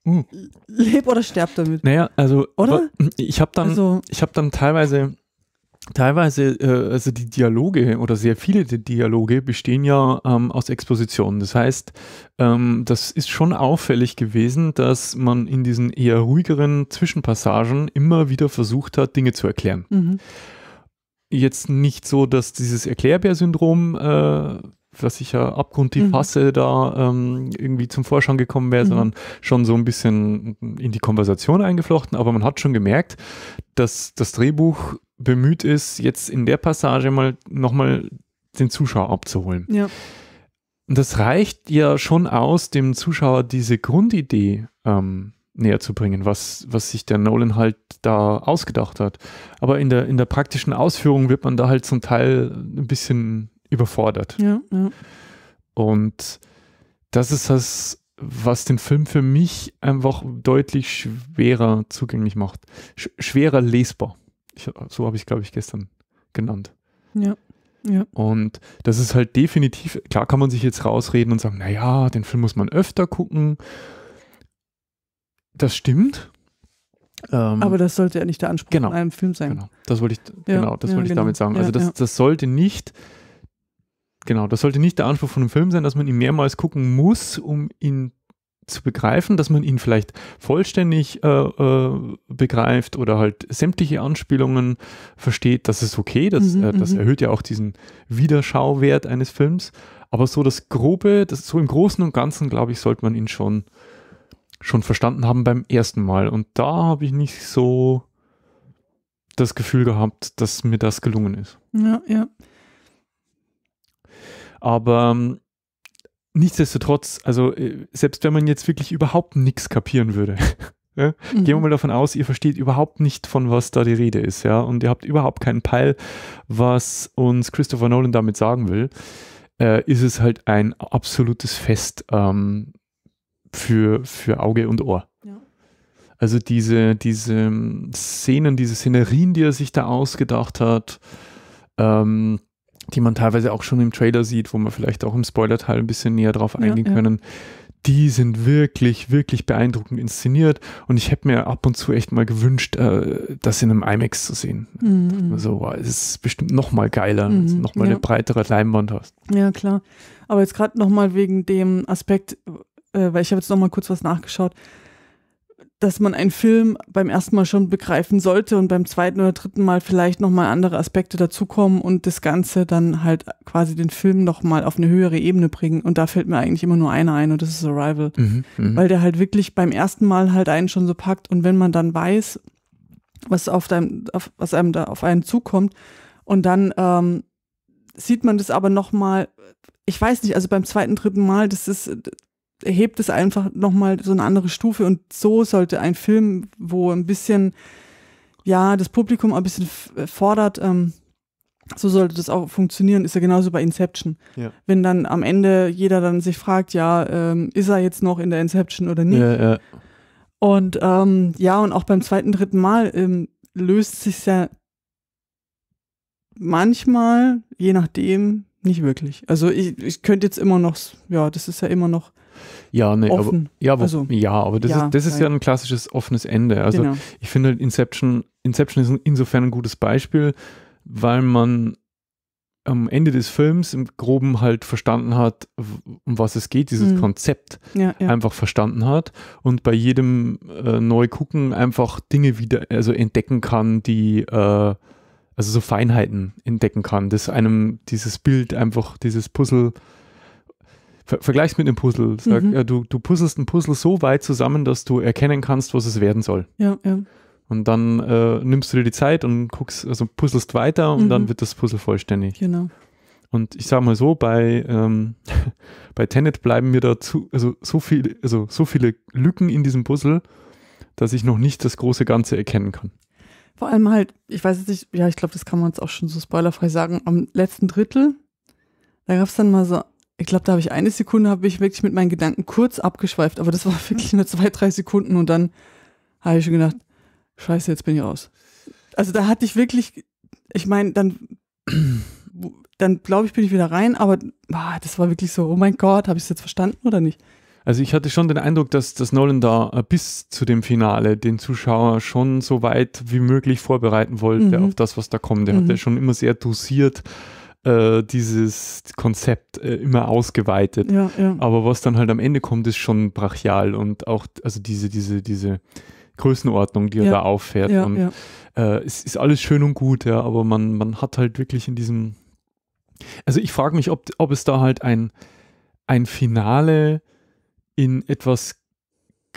mhm. leb oder sterb damit. Naja, also, oder? ich habe dann, also, hab dann teilweise teilweise, äh, also die Dialoge oder sehr viele der Dialoge bestehen ja ähm, aus Expositionen. Das heißt, ähm, das ist schon auffällig gewesen, dass man in diesen eher ruhigeren Zwischenpassagen immer wieder versucht hat, Dinge zu erklären. Mhm jetzt nicht so, dass dieses Erklärbär-Syndrom, äh, was ich ja abgrundtief mhm. hasse, da ähm, irgendwie zum Vorschein gekommen wäre, mhm. sondern schon so ein bisschen in die Konversation eingeflochten. Aber man hat schon gemerkt, dass das Drehbuch bemüht ist, jetzt in der Passage mal nochmal den Zuschauer abzuholen. Ja. das reicht ja schon aus, dem Zuschauer diese Grundidee ähm, näher zu bringen, was, was sich der Nolan halt da ausgedacht hat. Aber in der, in der praktischen Ausführung wird man da halt zum Teil ein bisschen überfordert. Ja, ja. Und das ist das, was den Film für mich einfach deutlich schwerer zugänglich macht. Sch schwerer lesbar. Ich, so habe ich, glaube ich, gestern genannt. Ja. Ja. Und das ist halt definitiv, klar kann man sich jetzt rausreden und sagen, naja, den Film muss man öfter gucken das stimmt. Ähm, aber das sollte ja nicht der Anspruch genau, in einem Film sein. Genau, das wollte ich, ja, genau, das ja, wollte genau. damit sagen. also das, das sollte nicht, genau, das sollte nicht der Anspruch von einem Film sein, dass man ihn mehrmals gucken muss, um ihn zu begreifen, dass man ihn vielleicht vollständig äh, äh, begreift oder halt sämtliche Anspielungen versteht, das ist okay, das, mhm, äh, das mhm. erhöht ja auch diesen Wiederschauwert eines Films. Aber so das Grobe, das so im Großen und Ganzen, glaube ich, sollte man ihn schon schon verstanden haben beim ersten Mal. Und da habe ich nicht so das Gefühl gehabt, dass mir das gelungen ist. Ja, ja. Aber ähm, nichtsdestotrotz, also äh, selbst wenn man jetzt wirklich überhaupt nichts kapieren würde, ja, mhm. gehen wir mhm. mal davon aus, ihr versteht überhaupt nicht, von was da die Rede ist, ja, und ihr habt überhaupt keinen Peil, was uns Christopher Nolan damit sagen will, äh, ist es halt ein absolutes Fest, ähm, für, für Auge und Ohr. Also diese, diese ähm, Szenen, diese Szenerien, die er sich da ausgedacht hat, ähm, die man teilweise auch schon im Trailer sieht, wo man vielleicht auch im Spoiler-Teil ein bisschen näher drauf eingehen ja, ja. können, die sind wirklich, wirklich beeindruckend inszeniert. Und ich hätte mir ab und zu echt mal gewünscht, äh, das in einem IMAX zu sehen. Mhm. Also, es ist bestimmt noch mal geiler, mhm. wenn noch mal ja. eine breitere Leinwand hast. Ja, klar. Aber jetzt gerade noch mal wegen dem Aspekt, äh, weil ich habe jetzt noch mal kurz was nachgeschaut, dass man einen Film beim ersten Mal schon begreifen sollte und beim zweiten oder dritten Mal vielleicht noch mal andere Aspekte dazukommen und das Ganze dann halt quasi den Film noch mal auf eine höhere Ebene bringen. Und da fällt mir eigentlich immer nur einer ein und das ist Arrival, mhm, mh. weil der halt wirklich beim ersten Mal halt einen schon so packt und wenn man dann weiß, was auf deinem, auf, was einem da auf einen zukommt und dann ähm, sieht man das aber noch mal. Ich weiß nicht, also beim zweiten, dritten Mal, das ist hebt es einfach nochmal so eine andere Stufe und so sollte ein Film, wo ein bisschen, ja, das Publikum ein bisschen äh, fordert, ähm, so sollte das auch funktionieren, ist ja genauso bei Inception. Ja. Wenn dann am Ende jeder dann sich fragt, ja, ähm, ist er jetzt noch in der Inception oder nicht? Ja, ja. Und ähm, ja, und auch beim zweiten, dritten Mal ähm, löst sich ja manchmal, je nachdem, nicht wirklich. Also ich, ich könnte jetzt immer noch, ja, das ist ja immer noch ja, nee, offen. Aber, ja, aber, also, ja, aber das, ja, ist, das ist ja ein klassisches offenes Ende. Also genau. ich finde halt Inception, Inception ist insofern ein gutes Beispiel, weil man am Ende des Films im Groben halt verstanden hat, um was es geht, dieses mhm. Konzept ja, ja. einfach verstanden hat und bei jedem äh, Neugucken einfach Dinge wieder, also entdecken kann, die, äh, also so Feinheiten entdecken kann, dass einem dieses Bild einfach, dieses Puzzle ver vergleich's mit einem Puzzle. Sag, mhm. ja, du, du puzzelst ein Puzzle so weit zusammen, dass du erkennen kannst, was es werden soll. Ja, ja. Und dann äh, nimmst du dir die Zeit und guckst, also puzzelst weiter und mhm. dann wird das Puzzle vollständig. Genau. Und ich sage mal so, bei, ähm, bei Tenet bleiben mir dazu, also so viel, also so viele Lücken in diesem Puzzle, dass ich noch nicht das große Ganze erkennen kann. Vor allem halt, ich weiß jetzt nicht, ja, ich glaube, das kann man jetzt auch schon so spoilerfrei sagen, am letzten Drittel, da gab es dann mal so ich glaube, da habe ich eine Sekunde, habe ich wirklich mit meinen Gedanken kurz abgeschweift, aber das war wirklich nur zwei, drei Sekunden und dann habe ich schon gedacht, scheiße, jetzt bin ich raus. Also da hatte ich wirklich, ich meine, dann, dann glaube ich, bin ich wieder rein, aber ah, das war wirklich so, oh mein Gott, habe ich es jetzt verstanden oder nicht? Also ich hatte schon den Eindruck, dass, dass Nolan da äh, bis zu dem Finale den Zuschauer schon so weit wie möglich vorbereiten wollte mhm. auf das, was da kommt. Der mhm. ja schon immer sehr dosiert äh, dieses Konzept äh, immer ausgeweitet. Ja, ja. Aber was dann halt am Ende kommt, ist schon brachial und auch, also diese, diese, diese Größenordnung, die er da auffährt. und äh, es ist alles schön und gut, ja, aber man, man hat halt wirklich in diesem. Also ich frage mich, ob, ob es da halt ein, ein Finale in etwas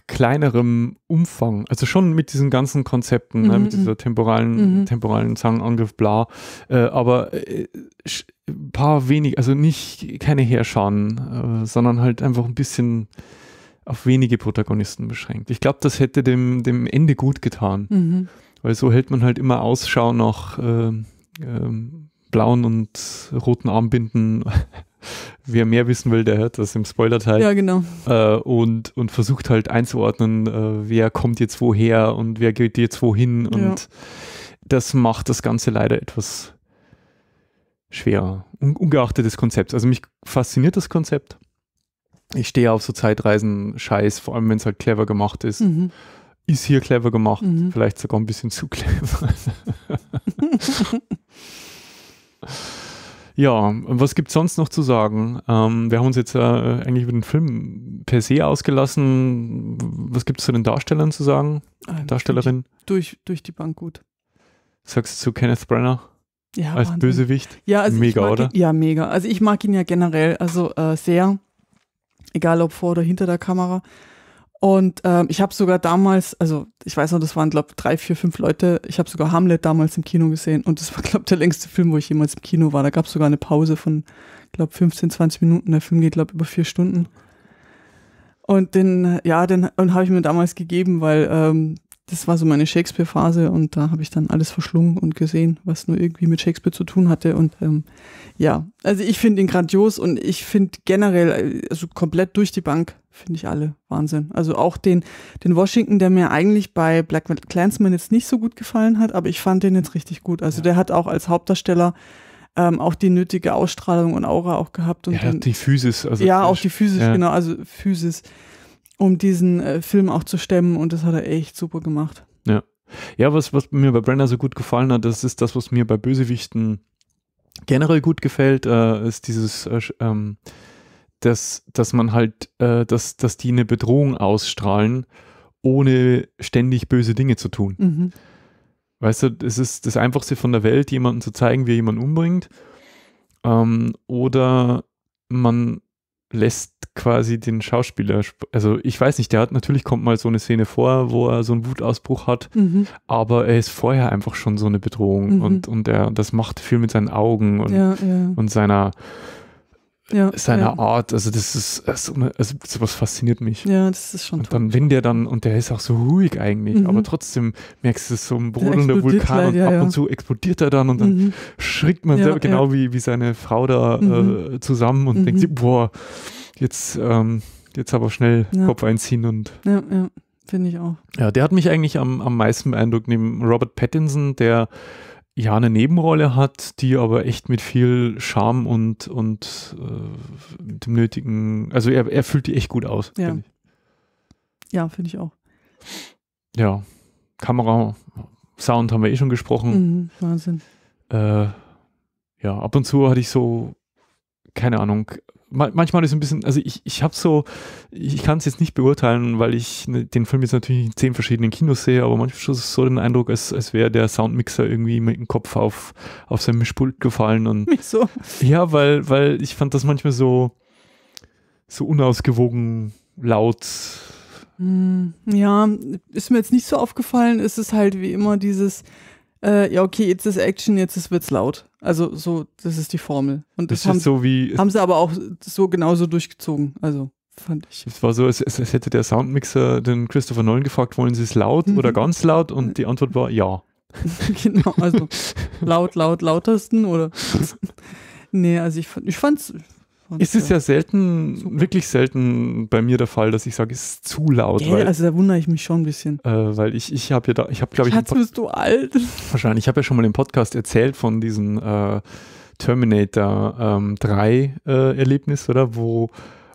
kleinerem Umfang, also schon mit diesen ganzen Konzepten, ne, mhm, ne, mit dieser mhm. temporalen, mhm. temporalen Zangenangriff, bla, äh, aber äh, ein paar wenig, also nicht keine Heerscharen, äh, sondern halt einfach ein bisschen auf wenige Protagonisten beschränkt. Ich glaube, das hätte dem, dem Ende gut getan, mhm. weil so hält man halt immer Ausschau nach äh, ähm, blauen und roten Armbinden wer mehr wissen will, der hört das im Spoiler-Teil. Ja, genau. Äh, und, und versucht halt einzuordnen, äh, wer kommt jetzt woher und wer geht jetzt wohin. Und ja. das macht das Ganze leider etwas schwerer, un ungeachtet des Konzepts. Also mich fasziniert das Konzept. Ich stehe auf so Zeitreisen-Scheiß, vor allem wenn es halt clever gemacht ist. Mhm ist hier clever gemacht, mhm. vielleicht sogar ein bisschen zu clever. Ja, was gibt es sonst noch zu sagen? Ähm, wir haben uns jetzt äh, eigentlich über den Film per se ausgelassen. Was gibt es zu den Darstellern zu sagen? Ähm, Darstellerin? Durch, durch, die Bank gut. Sagst du zu Kenneth Brenner? Ja, als Wahnsinn. Bösewicht? Ja, also mega, oder? ja, mega. Also ich mag ihn ja generell, also äh, sehr, egal ob vor oder hinter der Kamera. Und ähm, ich habe sogar damals, also ich weiß noch, das waren, glaube drei, vier, fünf Leute. Ich habe sogar Hamlet damals im Kino gesehen und das war, glaube der längste Film, wo ich jemals im Kino war. Da gab es sogar eine Pause von, glaube 15, 20 Minuten. Der Film geht, glaube über vier Stunden. Und den, äh, ja, den, den habe ich mir damals gegeben, weil ähm, das war so meine Shakespeare-Phase und da habe ich dann alles verschlungen und gesehen, was nur irgendwie mit Shakespeare zu tun hatte. Und ähm, ja, also ich finde ihn grandios und ich finde generell, also komplett durch die Bank, finde ich alle Wahnsinn. Also auch den, den Washington, der mir eigentlich bei Black Clansman jetzt nicht so gut gefallen hat, aber ich fand den jetzt richtig gut. Also ja. der hat auch als Hauptdarsteller ähm, auch die nötige Ausstrahlung und Aura auch gehabt. Und ja, den, die Physis. Also ja, auch die Physis, ja. genau, also Physis um diesen äh, Film auch zu stemmen und das hat er echt super gemacht. Ja. Ja, was, was mir bei Brenner so gut gefallen hat, das ist das, was mir bei Bösewichten generell gut gefällt, äh, ist dieses, äh, ähm, dass, dass man halt, äh, dass, dass die eine Bedrohung ausstrahlen, ohne ständig böse Dinge zu tun. Mhm. Weißt du, es ist das Einfachste von der Welt, jemanden zu zeigen, wie er jemanden umbringt. Ähm, oder man lässt quasi den Schauspieler, also ich weiß nicht, der hat natürlich kommt mal so eine Szene vor, wo er so einen Wutausbruch hat, mhm. aber er ist vorher einfach schon so eine Bedrohung mhm. und, und er, das macht viel mit seinen Augen und, ja, ja. und seiner, ja, seiner ja. Art. Also das ist, also, also sowas fasziniert mich. Ja, das ist schon. Und dann, wenn der dann, und der ist auch so ruhig eigentlich, mhm. aber trotzdem merkst du so ein brodelnder Vulkan halt, ja, und ab und zu explodiert er dann und dann mhm. schrickt man selber, genau wie, wie seine Frau da äh, mhm. äh, zusammen und denkt sich, mhm. boah, jetzt, ähm, jetzt aber schnell Kopf einziehen und. Ja, ja, finde ich auch. Ja, der hat mich eigentlich am, am meisten beeindruckt, neben Robert Pattinson, der ja eine Nebenrolle hat, die aber echt mit viel Charme und, und äh, dem nötigen, also er, er füllt die echt gut aus. Ja, finde ich. Ja, find ich auch. Ja, Kamera, Sound haben wir eh schon gesprochen. Mhm, Wahnsinn. Äh, ja, ab und zu hatte ich so, keine Ahnung, manchmal ist ein bisschen, also ich, ich habe so, ich kann es jetzt nicht beurteilen, weil ich ne, den Film jetzt natürlich in zehn verschiedenen Kinos sehe, aber manchmal ist es so den Eindruck, als, als wäre der Soundmixer irgendwie mit dem Kopf auf, auf sein Mischpult gefallen. Und, Wieso? Ja, weil, weil ich fand das manchmal so, so unausgewogen laut. Hm, ja, ist mir jetzt nicht so aufgefallen. ist Es halt wie immer dieses, äh, ja, okay, jetzt ist Action, jetzt wird es laut. Also so, das ist die Formel. Und das, das haben, so wie, haben sie aber auch so genauso durchgezogen. Also fand ich. Es war so, als, als hätte der Soundmixer den Christopher Nolan gefragt, wollen sie es laut mhm. oder ganz laut? Und die Antwort war ja. genau, also laut, laut, lautesten oder. nee, also ich, ich fand's, und es ist ja selten, super. wirklich selten bei mir der Fall, dass ich sage, es ist zu laut. Gell, weil, also da wundere ich mich schon ein bisschen. Äh, weil ich, ich habe ja da, ich habe glaube ich. Schatz, bist du alt? Wahrscheinlich, ich habe ja schon mal im Podcast erzählt von diesem äh, Terminator ähm, 3 äh, Erlebnis, oder? Wo,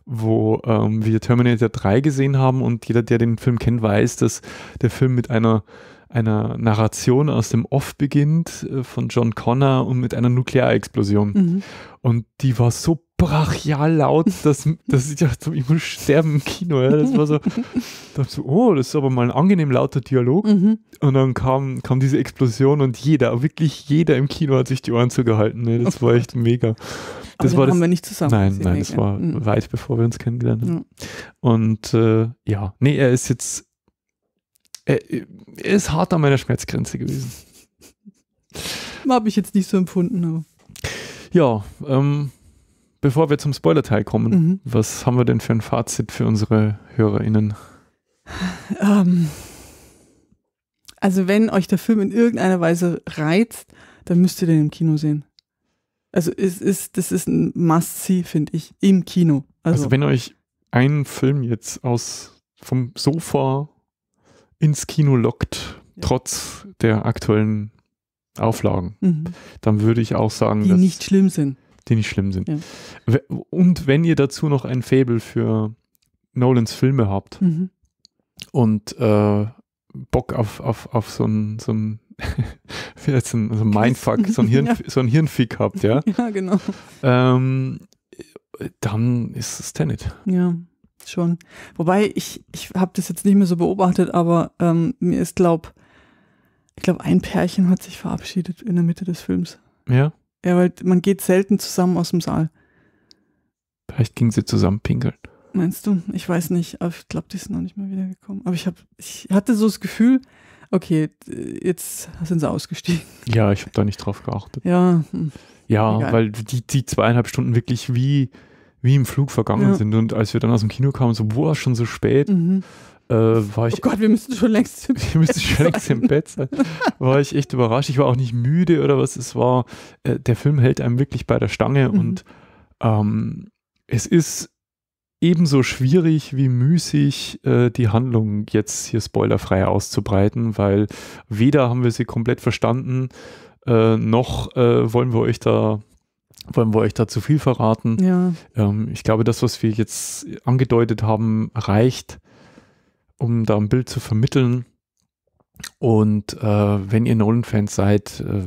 wo ähm, wir Terminator 3 gesehen haben und jeder, der den Film kennt, weiß, dass der Film mit einer einer Narration aus dem Off beginnt äh, von John Connor und mit einer Nuklearexplosion. Mhm. Und die war so brachial laut, dass, dass ich dachte, ich muss sterben im Kino. Ja. Das war so, so, oh, das ist aber mal ein angenehm lauter Dialog. Mhm. Und dann kam, kam diese Explosion und jeder, wirklich jeder im Kino hat sich die Ohren zugehalten. Ne. Das war echt mega. Das war das, haben wir nicht zusammen. Nein, nein, das war mhm. weit bevor wir uns kennengelernt haben. Und äh, ja, nee, er ist jetzt er äh, ist hart an meiner Schmerzgrenze gewesen. Habe ich jetzt nicht so empfunden, aber. Ja, ähm, bevor wir zum Spoiler-Teil kommen, mhm. was haben wir denn für ein Fazit für unsere HörerInnen? Ähm, also, wenn euch der Film in irgendeiner Weise reizt, dann müsst ihr den im Kino sehen. Also, es ist, das ist ein Must-See, finde ich, im Kino. Also, also, wenn euch ein Film jetzt aus vom Sofa ins Kino lockt, ja. trotz der aktuellen Auflagen, mhm. dann würde ich auch sagen, die dass, nicht schlimm sind. Die nicht schlimm sind. Ja. Und wenn ihr dazu noch ein Faible für Nolans Filme habt mhm. und äh, Bock auf, auf, auf so ein, so ein jetzt ein, so ein Mindfuck, so ein, Hirn, ja. so ein Hirnfick habt, ja. Ja, genau. Ähm, dann ist es Tenet. Ja schon. Wobei ich, ich habe das jetzt nicht mehr so beobachtet, aber ähm, mir ist, glaub, ich glaube, ein Pärchen hat sich verabschiedet in der Mitte des Films. Ja? Ja, weil man geht selten zusammen aus dem Saal. Vielleicht gingen sie zusammen pinkeln. Meinst du? Ich weiß nicht. Aber ich glaube, die sind noch nicht mal wiedergekommen. Aber ich, hab, ich hatte so das Gefühl, okay, jetzt sind sie ausgestiegen. Ja, ich habe da nicht drauf geachtet. Ja. Hm. Ja, Egal. weil die, die zweieinhalb Stunden wirklich wie wie im Flug vergangen ja. sind. Und als wir dann aus dem Kino kamen, so, boah, schon so spät, mhm. äh, war ich. Oh Gott, wir müssen schon längst im, Bett. wir müssen schon längst im Bett sein. War ich echt überrascht. Ich war auch nicht müde oder was es war. Äh, der Film hält einem wirklich bei der Stange mhm. und ähm, es ist ebenso schwierig wie müßig, äh, die Handlung jetzt hier spoilerfrei auszubreiten, weil weder haben wir sie komplett verstanden, äh, noch äh, wollen wir euch da wollen wir euch da zu viel verraten. Ja. Ähm, ich glaube, das, was wir jetzt angedeutet haben, reicht, um da ein Bild zu vermitteln. Und äh, wenn ihr Nolan-Fans seid, äh,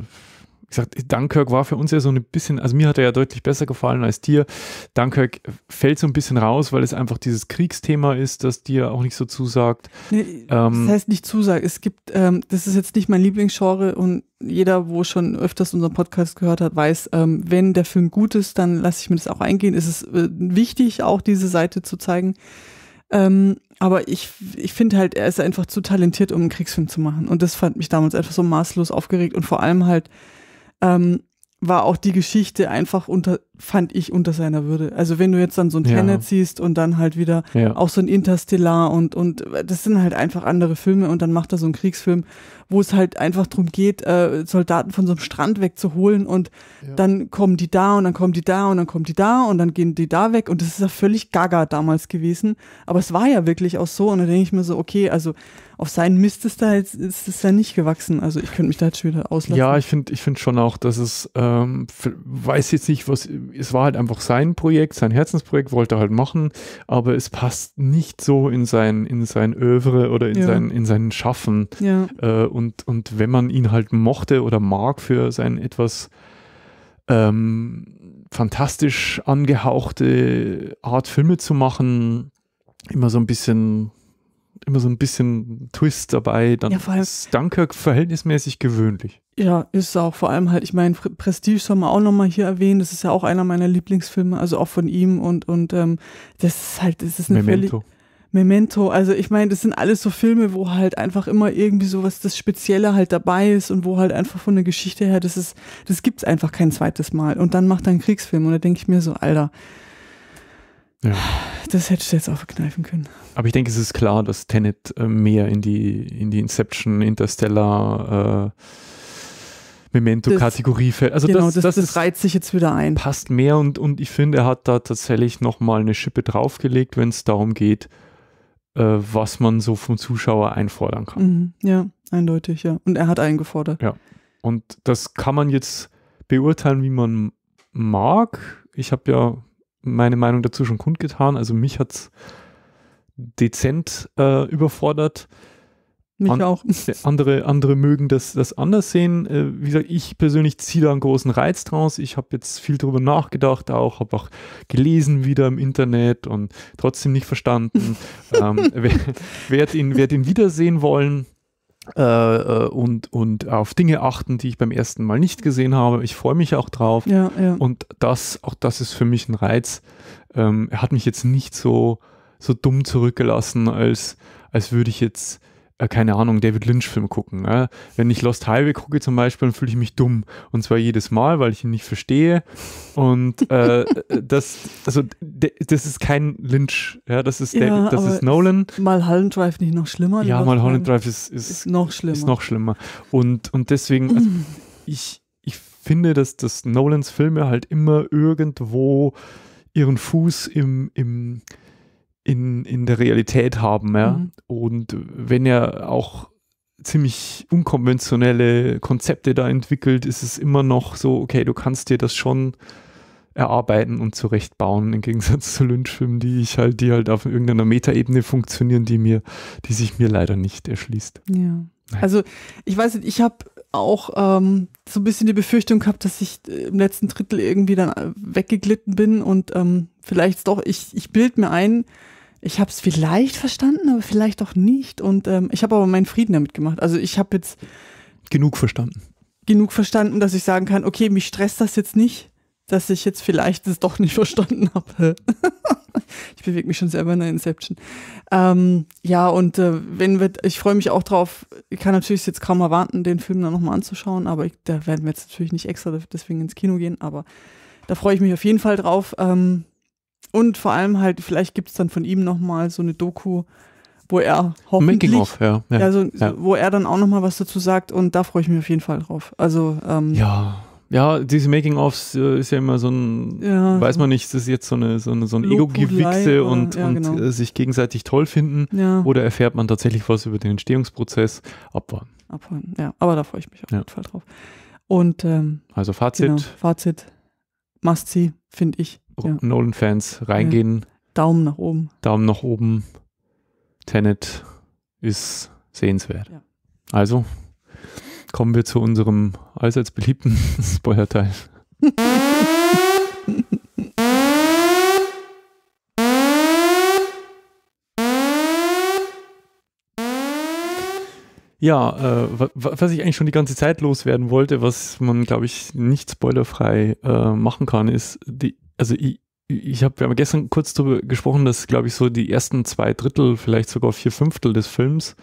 gesagt, Dunkirk war für uns ja so ein bisschen, also mir hat er ja deutlich besser gefallen als dir. Dunkirk fällt so ein bisschen raus, weil es einfach dieses Kriegsthema ist, das dir auch nicht so zusagt. Nee, ähm, das heißt nicht zusagt. Es gibt, ähm, das ist jetzt nicht mein Lieblingsgenre und jeder, wo schon öfters unseren Podcast gehört hat, weiß, ähm, wenn der Film gut ist, dann lasse ich mir das auch eingehen. Es ist äh, wichtig, auch diese Seite zu zeigen. Ähm, aber ich, ich finde halt, er ist einfach zu talentiert, um einen Kriegsfilm zu machen. Und das fand mich damals einfach so maßlos aufgeregt und vor allem halt, ähm, war auch die Geschichte einfach unter, fand ich unter seiner Würde. Also wenn du jetzt dann so ein ja. Tenet siehst und dann halt wieder ja. auch so ein Interstellar und, und das sind halt einfach andere Filme und dann macht er so einen Kriegsfilm wo es halt einfach darum geht, äh, Soldaten von so einem Strand wegzuholen und ja. dann kommen die da und dann kommen die da und dann kommen die da und dann gehen die da weg und das ist ja völlig gaga damals gewesen. Aber es war ja wirklich auch so und da denke ich mir so, okay, also auf seinen Mist ist da jetzt ist es ja nicht gewachsen. Also ich könnte mich da jetzt schon wieder auslassen. Ja, ich finde ich finde schon auch, dass es ähm, weiß jetzt nicht, was es war halt einfach sein Projekt, sein Herzensprojekt wollte er halt machen, aber es passt nicht so in sein in sein Övre oder in ja. sein in seinen Schaffen. Ja. Äh, und, und wenn man ihn halt mochte oder mag für sein etwas ähm, fantastisch angehauchte Art, Filme zu machen, immer so ein bisschen immer so ein bisschen Twist dabei, dann ja, ist Dunkirk verhältnismäßig gewöhnlich. Ja, ist auch vor allem halt, ich meine, Prestige soll man auch nochmal hier erwähnen, das ist ja auch einer meiner Lieblingsfilme, also auch von ihm und, und ähm, das ist halt, das ist eine Memento. völlig... Memento. Also ich meine, das sind alles so Filme, wo halt einfach immer irgendwie so was das Spezielle halt dabei ist und wo halt einfach von der Geschichte her, das ist, das gibt's einfach kein zweites Mal. Und dann macht er einen Kriegsfilm und da denke ich mir so, Alter, ja. das hättest du jetzt auch verkneifen können. Aber ich denke, es ist klar, dass Tenet äh, mehr in die, in die Inception, Interstellar, äh Memento-Kategorie fällt. Also genau, das, das, das, das, reizt sich jetzt wieder ein. Passt mehr und, und ich finde, er hat da tatsächlich nochmal eine Schippe draufgelegt, wenn es darum geht, äh, was man so vom Zuschauer einfordern kann. Mhm, ja, eindeutig, ja. Und er hat eingefordert. Ja. Und das kann man jetzt beurteilen, wie man mag. Ich habe ja meine Meinung dazu schon kundgetan. Also mich hat es dezent äh, überfordert. Mich An auch. Andere, andere mögen das, das anders sehen. Äh, wie gesagt, ich persönlich ziehe da einen großen Reiz draus. Ich habe jetzt viel darüber nachgedacht, auch habe auch gelesen wieder im Internet und trotzdem nicht verstanden. ähm, Werde ihn, werd ihn wiedersehen wollen. Äh, äh, und, und auf Dinge achten, die ich beim ersten Mal nicht gesehen habe. Ich freue mich auch drauf. Ja, ja. Und das, auch das ist für mich ein Reiz. Ähm, er hat mich jetzt nicht so, so dumm zurückgelassen, als, als würde ich jetzt äh, keine Ahnung, David Lynch-Film gucken. Ne? Wenn ich Lost Highway gucke zum Beispiel, dann fühle ich mich dumm. Und zwar jedes Mal, weil ich ihn nicht verstehe. Und äh, äh das, also, das ist kein Lynch. Ja, das ist, David, ja, das ist Nolan. Mal Holland Drive nicht noch schlimmer? Ja, mal Holland Drive ist, ist, ist, noch schlimmer. Ist noch schlimmer. Und, und deswegen, also, ich, ich finde, dass, dass Nolans Filme halt immer irgendwo ihren Fuß im, im in, in der Realität haben. Ja? Mhm. Und wenn er auch ziemlich unkonventionelle Konzepte da entwickelt, ist es immer noch so, okay, du kannst dir das schon erarbeiten und zurechtbauen, im Gegensatz zu Lynchfilmen, die ich halt, die halt auf irgendeiner Metaebene funktionieren, die mir, die sich mir leider nicht erschließt. Ja. Also ich weiß nicht, ich habe auch ähm, so ein bisschen die Befürchtung gehabt, dass ich äh, im letzten Drittel irgendwie dann äh, weggeglitten bin und ähm, vielleicht doch, ich, ich bild mir ein, ich habe es vielleicht verstanden, aber vielleicht auch nicht. Und ähm, ich habe aber meinen Frieden damit gemacht. Also ich habe jetzt genug verstanden. Genug verstanden, dass ich sagen kann, okay, mich stresst das jetzt nicht, dass ich jetzt vielleicht es doch nicht verstanden habe. ich bewege mich schon selber in der Inception. Ähm, ja, und äh, wenn wir, ich freue mich auch drauf, ich kann natürlich jetzt kaum erwarten, den Film dann nochmal anzuschauen, aber ich, da werden wir jetzt natürlich nicht extra deswegen ins Kino gehen, aber da freue ich mich auf jeden Fall drauf. Ähm, und vor allem halt, vielleicht gibt es dann von ihm nochmal so eine Doku, wo er hoffentlich, Making of, ja, ja, also, ja. wo er dann auch nochmal was dazu sagt und da freue ich mich auf jeden Fall drauf. Also ähm, ja, ja, diese Making-ofs äh, ist ja immer so ein, ja, weiß man nicht, das ist jetzt so eine, so, eine, so ein Ego-Gewichse und, ja, genau. äh, sich gegenseitig toll finden ja. oder erfährt man tatsächlich was über den Entstehungsprozess? Abwarten. Abwarten, ja, aber da freue ich mich auf jeden Fall drauf. Und ähm, also Fazit. Genau, Fazit. Must-See, finde ich. Ja. Nolan-Fans reingehen. Daumen nach oben. Daumen nach oben. Tenet ist sehenswert. Ja. Also kommen wir zu unserem allseits beliebten Spoiler-Teil. Ja, äh, was ich eigentlich schon die ganze Zeit loswerden wollte, was man, glaube ich, nicht spoilerfrei äh, machen kann, ist, die, also ich, ich habe, wir haben gestern kurz darüber gesprochen, dass, glaube ich, so die ersten zwei Drittel, vielleicht sogar vier Fünftel des Films,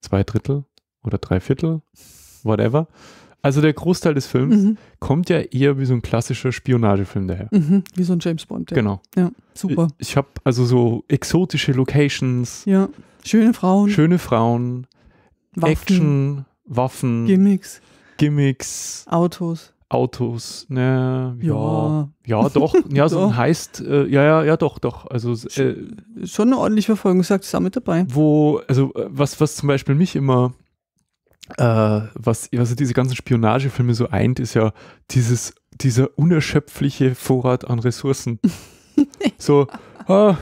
zwei Drittel oder drei Viertel, whatever, also der Großteil des Films mhm. kommt ja eher wie so ein klassischer Spionagefilm daher. Mhm, wie so ein James Bond. Ja. Genau. Ja, super. ich habe also so exotische Locations. Ja, schöne Frauen. Schöne Frauen. Waffen, Action, Waffen, Gimmicks, Gimmicks, Autos. Autos, ne, ja, ja, ja doch, ja, so ein heißt, äh, ja, ja, ja, doch, doch, also äh, schon eine ordentliche Verfolgung, sagt, ist auch mit dabei. Wo, also äh, was, was zum Beispiel mich immer, äh, was, was diese ganzen Spionagefilme so eint, ist ja dieses, dieser unerschöpfliche Vorrat an Ressourcen. so, ah,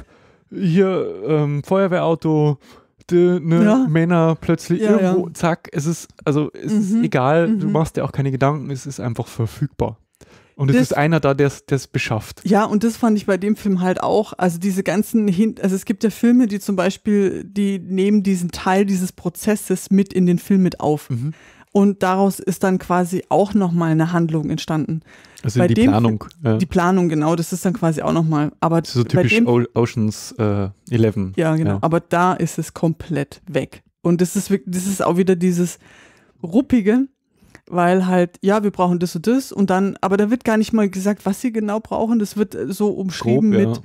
hier ähm, Feuerwehrauto, ne ja. Männer plötzlich ja, irgendwo, ja. zack, es ist, also es mhm. ist egal, mhm. du machst dir auch keine Gedanken, es ist einfach verfügbar. Und es das, ist einer da, der es beschafft. Ja, und das fand ich bei dem Film halt auch. Also diese ganzen, Hin also es gibt ja Filme, die zum Beispiel, die nehmen diesen Teil dieses Prozesses mit in den Film mit auf. Mhm. Und daraus ist dann quasi auch nochmal eine Handlung entstanden. Also bei die dem, Planung. Ja. Die Planung, genau, das ist dann quasi auch nochmal. Aber so typisch dem, Oceans äh, 11. Ja, genau. Ja. Aber da ist es komplett weg. Und das ist, das ist auch wieder dieses Ruppige, weil halt, ja, wir brauchen das und das und dann, aber da wird gar nicht mal gesagt, was sie genau brauchen. Das wird äh, so umschrieben Grob, mit. Ja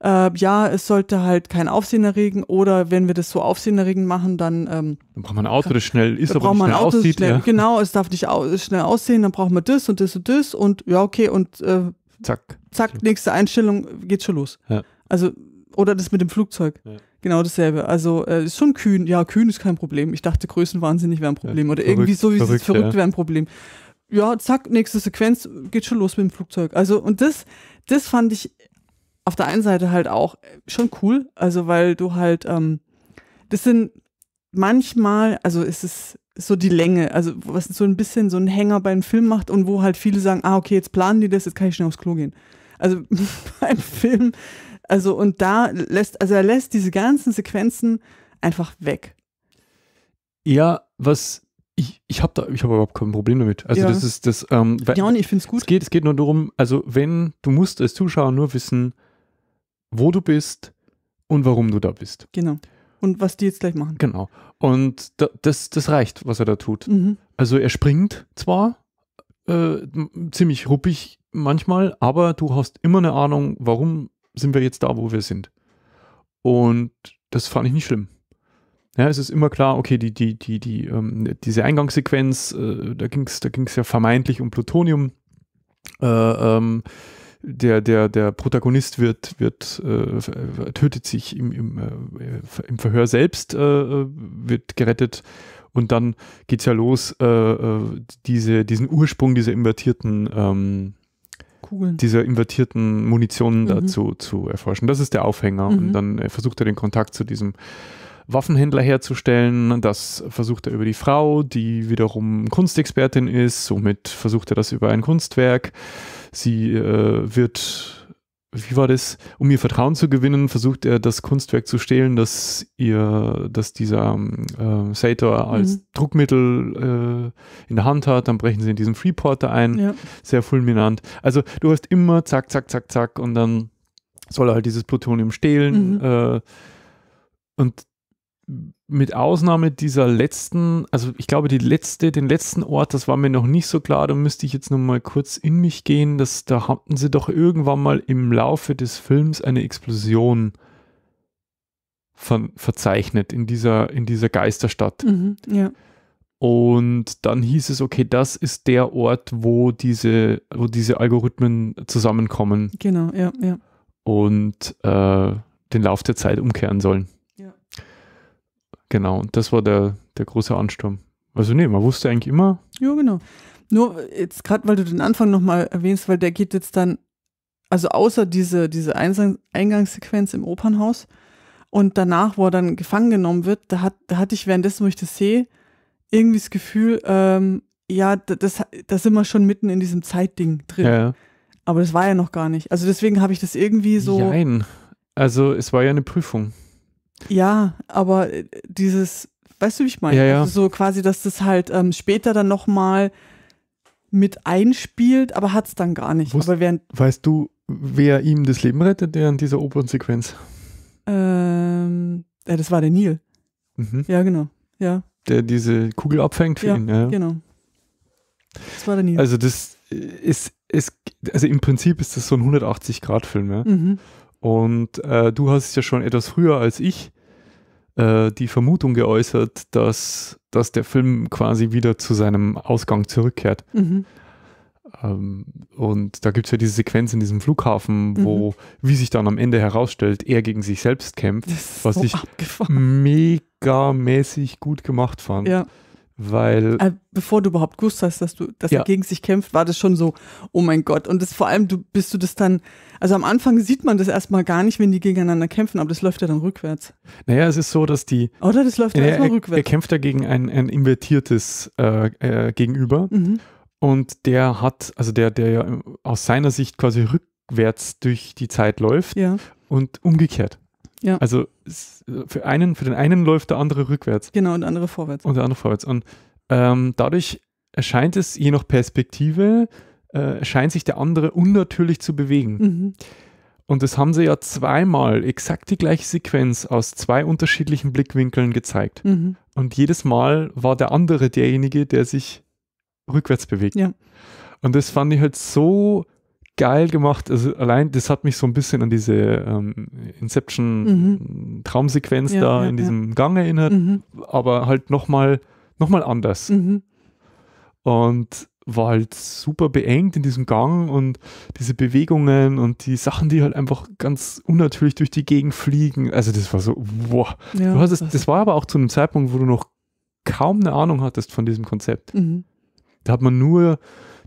äh, ja, es sollte halt kein Aufsehen erregen oder wenn wir das so aufsehenerregend machen, dann. Ähm, dann braucht man ein Auto, das schnell ist, aber nicht schnell Auto, aussieht. Schnell, ja. Genau, es darf nicht au schnell aussehen, dann braucht man das und das und das und ja, okay, und äh, zack. Zack, nächste Einstellung, geht schon los. Ja. Also, oder das mit dem Flugzeug. Ja. Genau dasselbe. Also äh, ist schon kühn. Ja, kühn ist kein Problem. Ich dachte, größenwahnsinnig wäre ein Problem. Oder verrückt, irgendwie so, wie verrückt, es verrückt wäre ein Problem. Ja, zack, nächste Sequenz, geht schon los mit dem Flugzeug. Also, und das, das fand ich auf der einen Seite halt auch äh, schon cool, also weil du halt, ähm, das sind manchmal, also ist es so die Länge, also was so ein bisschen so ein Hänger bei einem Film macht und wo halt viele sagen, ah, okay, jetzt planen die das, jetzt kann ich schnell aufs Klo gehen. Also beim Film, also und da lässt, also er lässt diese ganzen Sequenzen einfach weg. Ja, was ich, ich habe da, ich habe überhaupt kein Problem damit. Also ja. das ist das. Ähm, ja, und ich finde es gut. Es geht, es geht nur darum, also wenn du musst als Zuschauer nur wissen, wo du bist und warum du da bist. Genau. Und was die jetzt gleich machen. Genau. Und da, das, das reicht, was er da tut. Mhm. Also er springt zwar äh, ziemlich ruppig manchmal, aber du hast immer eine Ahnung, warum sind wir jetzt da, wo wir sind. Und das fand ich nicht schlimm. Ja, es ist immer klar, okay, die, die, die, die, ähm, diese Eingangssequenz, äh, da ging es da ging's ja vermeintlich um Plutonium. Äh, ähm, der, der, der Protagonist wird, wird äh, äh tötet sich im, im, äh, im Verhör selbst, äh, äh, wird gerettet und dann geht es ja los, äh, diese, diesen Ursprung dieser invertierten ähm, Kugeln. dieser invertierten Munition mhm. dazu zu erforschen. Das ist der Aufhänger. Mhm. Und dann versucht er den Kontakt zu diesem Waffenhändler herzustellen. Das versucht er über die Frau, die wiederum Kunstexpertin ist. Somit versucht er das über ein Kunstwerk. Sie äh, wird, wie war das? Um ihr Vertrauen zu gewinnen, versucht er das Kunstwerk zu stehlen, das ihr, dass dieser äh, Sator als mhm. Druckmittel äh, in der Hand hat. Dann brechen sie in diesen Freeporter ein. Ja. Sehr fulminant. Also du hast immer zack, zack, zack, zack und dann soll er halt dieses Plutonium stehlen. Mhm. Äh, und mit Ausnahme dieser letzten, also ich glaube, die letzte, den letzten Ort, das war mir noch nicht so klar, da müsste ich jetzt nochmal kurz in mich gehen, dass, da hatten sie doch irgendwann mal im Laufe des Films eine Explosion ver verzeichnet in dieser, in dieser Geisterstadt. Mhm, ja. Und dann hieß es, okay, das ist der Ort, wo diese, wo diese Algorithmen zusammenkommen. Genau, ja, ja. Und äh, den Lauf der Zeit umkehren sollen. Genau, und das war der, der große Ansturm. Also nee, man wusste eigentlich immer. Ja, genau. Nur jetzt gerade, weil du den Anfang nochmal erwähnst, weil der geht jetzt dann, also außer diese, diese Eingangssequenz im Opernhaus und danach, wo er dann gefangen genommen wird, da, hat, da hatte ich währenddessen, wo ich das sehe, irgendwie das Gefühl, ähm, ja, das, da sind wir schon mitten in diesem Zeitding drin. Ja. Aber das war ja noch gar nicht. Also deswegen habe ich das irgendwie so. Nein. Also es war ja eine Prüfung. Ja, aber äh, dieses, weißt du, wie ich meine? Ja, ja. Also so quasi, dass das halt ähm, später dann nochmal mit einspielt, aber hat es dann gar nicht. Wusst, aber während, weißt du, wer ihm das Leben rettet während dieser Opernsequenz? Ähm, ja, äh, das war der Neil. Mhm. Ja, genau. Ja. Der diese Kugel abfängt für ja, ihn. Ja, genau. Das war der Neil. Also das ist, äh, ist, also im Prinzip ist das so ein 180-Grad-Film, ja. Mhm. Und äh, du hast ja schon etwas früher als ich äh, die Vermutung geäußert, dass, dass der Film quasi wieder zu seinem Ausgang zurückkehrt. Mhm. Ähm, und da gibt es ja diese Sequenz in diesem Flughafen, mhm. wo, mhm. wie sich dann am Ende herausstellt, er gegen sich selbst kämpft, was so ich abgefahren. megamäßig gut gemacht fand. Ja weil. Äh, bevor du überhaupt gewusst hast, dass du, dass ja. er gegen sich kämpft, war das schon so, oh mein Gott. Und das, vor allem, du bist du das dann, also am Anfang sieht man das erstmal gar nicht, wenn die gegeneinander kämpfen, aber das läuft ja dann rückwärts. Naja, es ist so, dass die. Oder das läuft ja, erstmal rückwärts. Er kämpft ja gegen ein, ein invertiertes äh, äh, Gegenüber. Mhm. Und der hat, also der, der ja aus seiner Sicht quasi rückwärts durch die Zeit läuft ja. und umgekehrt. Ja. Also für, einen, für den einen läuft der andere rückwärts. Genau, und der andere vorwärts. Und der andere vorwärts. Und ähm, dadurch erscheint es, je nach Perspektive, äh, scheint sich der andere unnatürlich zu bewegen. Mhm. Und das haben sie ja zweimal exakt die gleiche Sequenz aus zwei unterschiedlichen Blickwinkeln gezeigt. Mhm. Und jedes Mal war der andere derjenige, der sich rückwärts bewegt. Ja. Und das fand ich halt so geil gemacht. Also allein das hat mich so ein bisschen an diese ähm, Inception-Traumsequenz mhm. ja, da ja, in diesem ja. Gang erinnert, mhm. aber halt nochmal noch mal anders. Mhm. Und war halt super beengt in diesem Gang und diese Bewegungen und die Sachen, die halt einfach ganz unnatürlich durch die Gegend fliegen. Also das war so, wow. du hast es, das war aber auch zu einem Zeitpunkt, wo du noch kaum eine Ahnung hattest von diesem Konzept. Mhm. Da hat man nur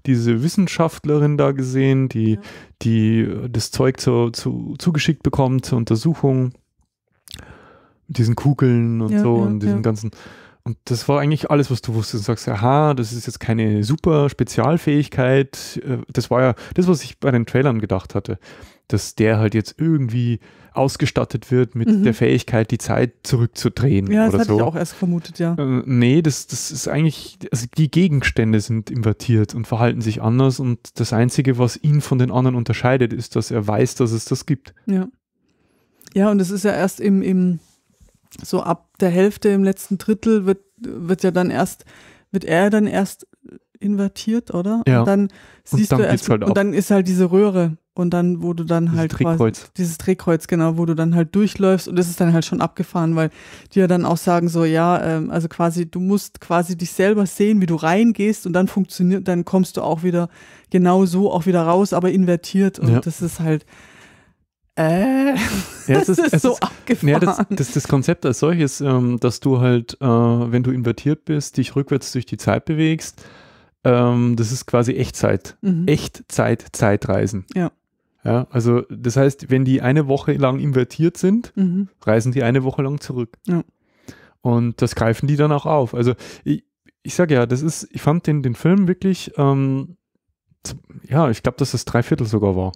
diese Wissenschaftlerin da gesehen, die, ja. die äh, das Zeug zu, zu, zugeschickt bekommt zur Untersuchung. Mit Diesen Kugeln und ja, so ja, und diesen ganzen. Und das war eigentlich alles, was du wusstest. Du sagst, aha, das ist jetzt keine super Spezialfähigkeit. Äh, das war ja das, was ich bei den Trailern gedacht hatte dass der halt jetzt irgendwie ausgestattet wird mit mhm. der Fähigkeit, die Zeit zurückzudrehen. Ja, das oder hatte so. ich auch erst vermutet, ja. Äh, nee, das, das ist eigentlich, also die Gegenstände sind invertiert und verhalten sich anders und das Einzige, was ihn von den anderen unterscheidet, ist, dass er weiß, dass es das gibt. Ja. Ja, und es ist ja erst im, im, so ab der Hälfte, im letzten Drittel wird, wird ja dann erst, wird er dann erst invertiert, oder? Ja. Und dann siehst und dann du erst, halt und dann ist halt diese Röhre, und dann, wo du dann halt dieses Drehkreuz. Quasi, dieses Drehkreuz, genau, wo du dann halt durchläufst und das ist dann halt schon abgefahren, weil die ja dann auch sagen, so, ja, ähm, also quasi, du musst quasi dich selber sehen, wie du reingehst und dann funktioniert, dann kommst du auch wieder genau so auch wieder raus, aber invertiert. Und ja. das ist halt, äh, ja, das ist, ist so ist, abgefahren. Ja, das, das, das, Konzept als solches, ähm, dass du halt, äh, wenn du invertiert bist, dich rückwärts durch die Zeit bewegst, ähm, das ist quasi Echtzeit. Mhm. Echtzeit-Zeitreisen. Ja. Ja, also das heißt, wenn die eine Woche lang invertiert sind, mhm. reisen die eine Woche lang zurück. Ja. Und das greifen die dann auch auf. Also ich, ich sage ja, das ist, ich fand den, den Film wirklich, ähm, ja, ich glaube, dass das Dreiviertel sogar war.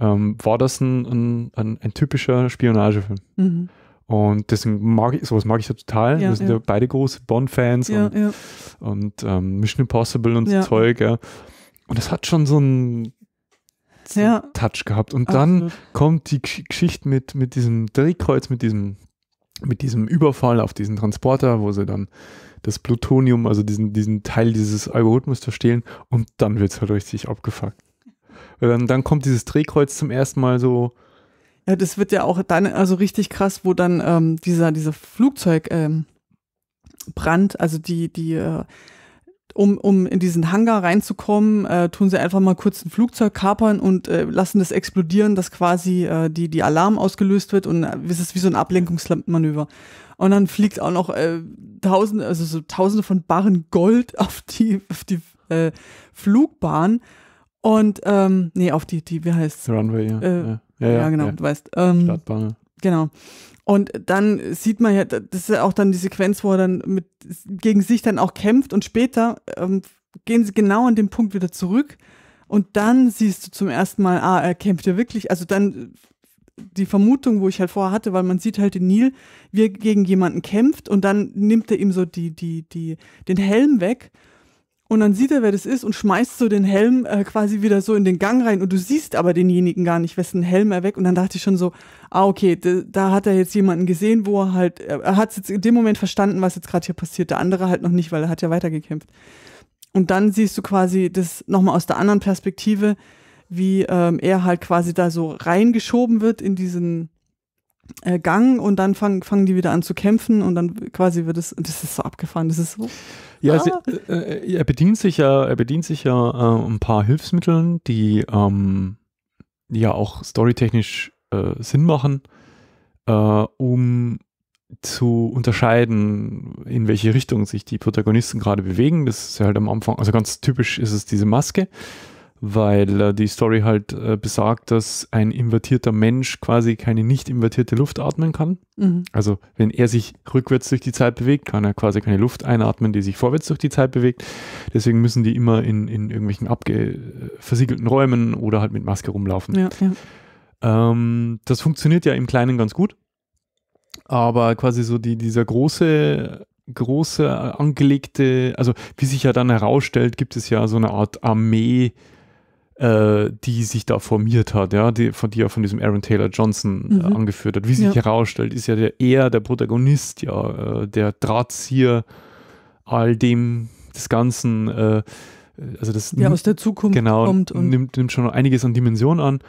Ähm, war das ein, ein, ein, ein typischer Spionagefilm. Mhm. Und deswegen mag ich, sowas mag ich ja total. Ja, wir sind ja. ja beide große Bond-Fans und, und ähm, Mission Impossible und so Zeug. Und das hat schon so ein ja. Touch gehabt. Und Absolut. dann kommt die Geschichte mit, mit diesem Drehkreuz, mit diesem, mit diesem Überfall auf diesen Transporter, wo sie dann das Plutonium, also diesen, diesen Teil dieses Algorithmus verstehlen und dann wird es halt richtig abgefuckt. Dann, dann kommt dieses Drehkreuz zum ersten Mal so. Ja, das wird ja auch dann also richtig krass, wo dann ähm, dieser, dieser Flugzeugbrand, ähm, also die, die äh, um, um in diesen Hangar reinzukommen, äh, tun sie einfach mal kurz ein Flugzeug kapern und äh, lassen das explodieren, dass quasi äh, die, die Alarm ausgelöst wird und äh, es ist wie so ein Ablenkungsmanöver. Und dann fliegt auch noch äh, tausende, also so tausende von Barren Gold auf die, auf die äh, Flugbahn und ähm, nee, auf die, die, wie heißt Runway, ja. Äh, ja, ja. ja, ja, genau, ja. du weißt. Ähm, Startbahn. Genau. Und dann sieht man ja, das ist ja auch dann die Sequenz, wo er dann mit, gegen sich dann auch kämpft und später ähm, gehen sie genau an dem Punkt wieder zurück und dann siehst du zum ersten Mal, ah, er kämpft ja wirklich, also dann die Vermutung, wo ich halt vorher hatte, weil man sieht halt den Nil, wie er gegen jemanden kämpft und dann nimmt er ihm so die, die, die, den Helm weg und dann sieht er, wer das ist und schmeißt so den Helm äh, quasi wieder so in den Gang rein. Und du siehst aber denjenigen gar nicht, wessen Helm er weg. Und dann dachte ich schon so, ah, okay, da hat er jetzt jemanden gesehen, wo er halt, er hat jetzt in dem Moment verstanden, was jetzt gerade hier passiert. Der andere halt noch nicht, weil er hat ja weitergekämpft. Und dann siehst du quasi das nochmal aus der anderen Perspektive, wie ähm, er halt quasi da so reingeschoben wird in diesen äh, Gang und dann fang, fangen die wieder an zu kämpfen und dann quasi wird es, das ist so abgefahren, das ist so ja, sie, ah. äh, äh, er bedient sich ja, er bedient sich ja äh, ein paar Hilfsmitteln, die ähm, ja auch storytechnisch äh, Sinn machen, äh, um zu unterscheiden, in welche Richtung sich die Protagonisten gerade bewegen. Das ist ja halt am Anfang, also ganz typisch ist es diese Maske, weil äh, die Story halt äh, besagt, dass ein invertierter Mensch quasi keine nicht invertierte Luft atmen kann. Mhm. Also wenn er sich rückwärts durch die Zeit bewegt, kann er quasi keine Luft einatmen, die sich vorwärts durch die Zeit bewegt. Deswegen müssen die immer in, in irgendwelchen äh, versiegelten Räumen oder halt mit Maske rumlaufen. Ja, ja. Ähm, das funktioniert ja im Kleinen ganz gut. Aber quasi so die, dieser große große äh, angelegte, also wie sich ja dann herausstellt, gibt es ja so eine Art Armee äh, die sich da formiert hat, ja, die, von, die er von diesem Aaron Taylor Johnson äh, mhm. äh, angeführt hat. Wie sich ja. herausstellt, ist ja der, eher der Protagonist, ja, äh, der Drahtzieher all dem, des Ganzen, äh, also das ja, aus der Zukunft genau, kommt und nimmt, nimmt schon einiges an Dimension an.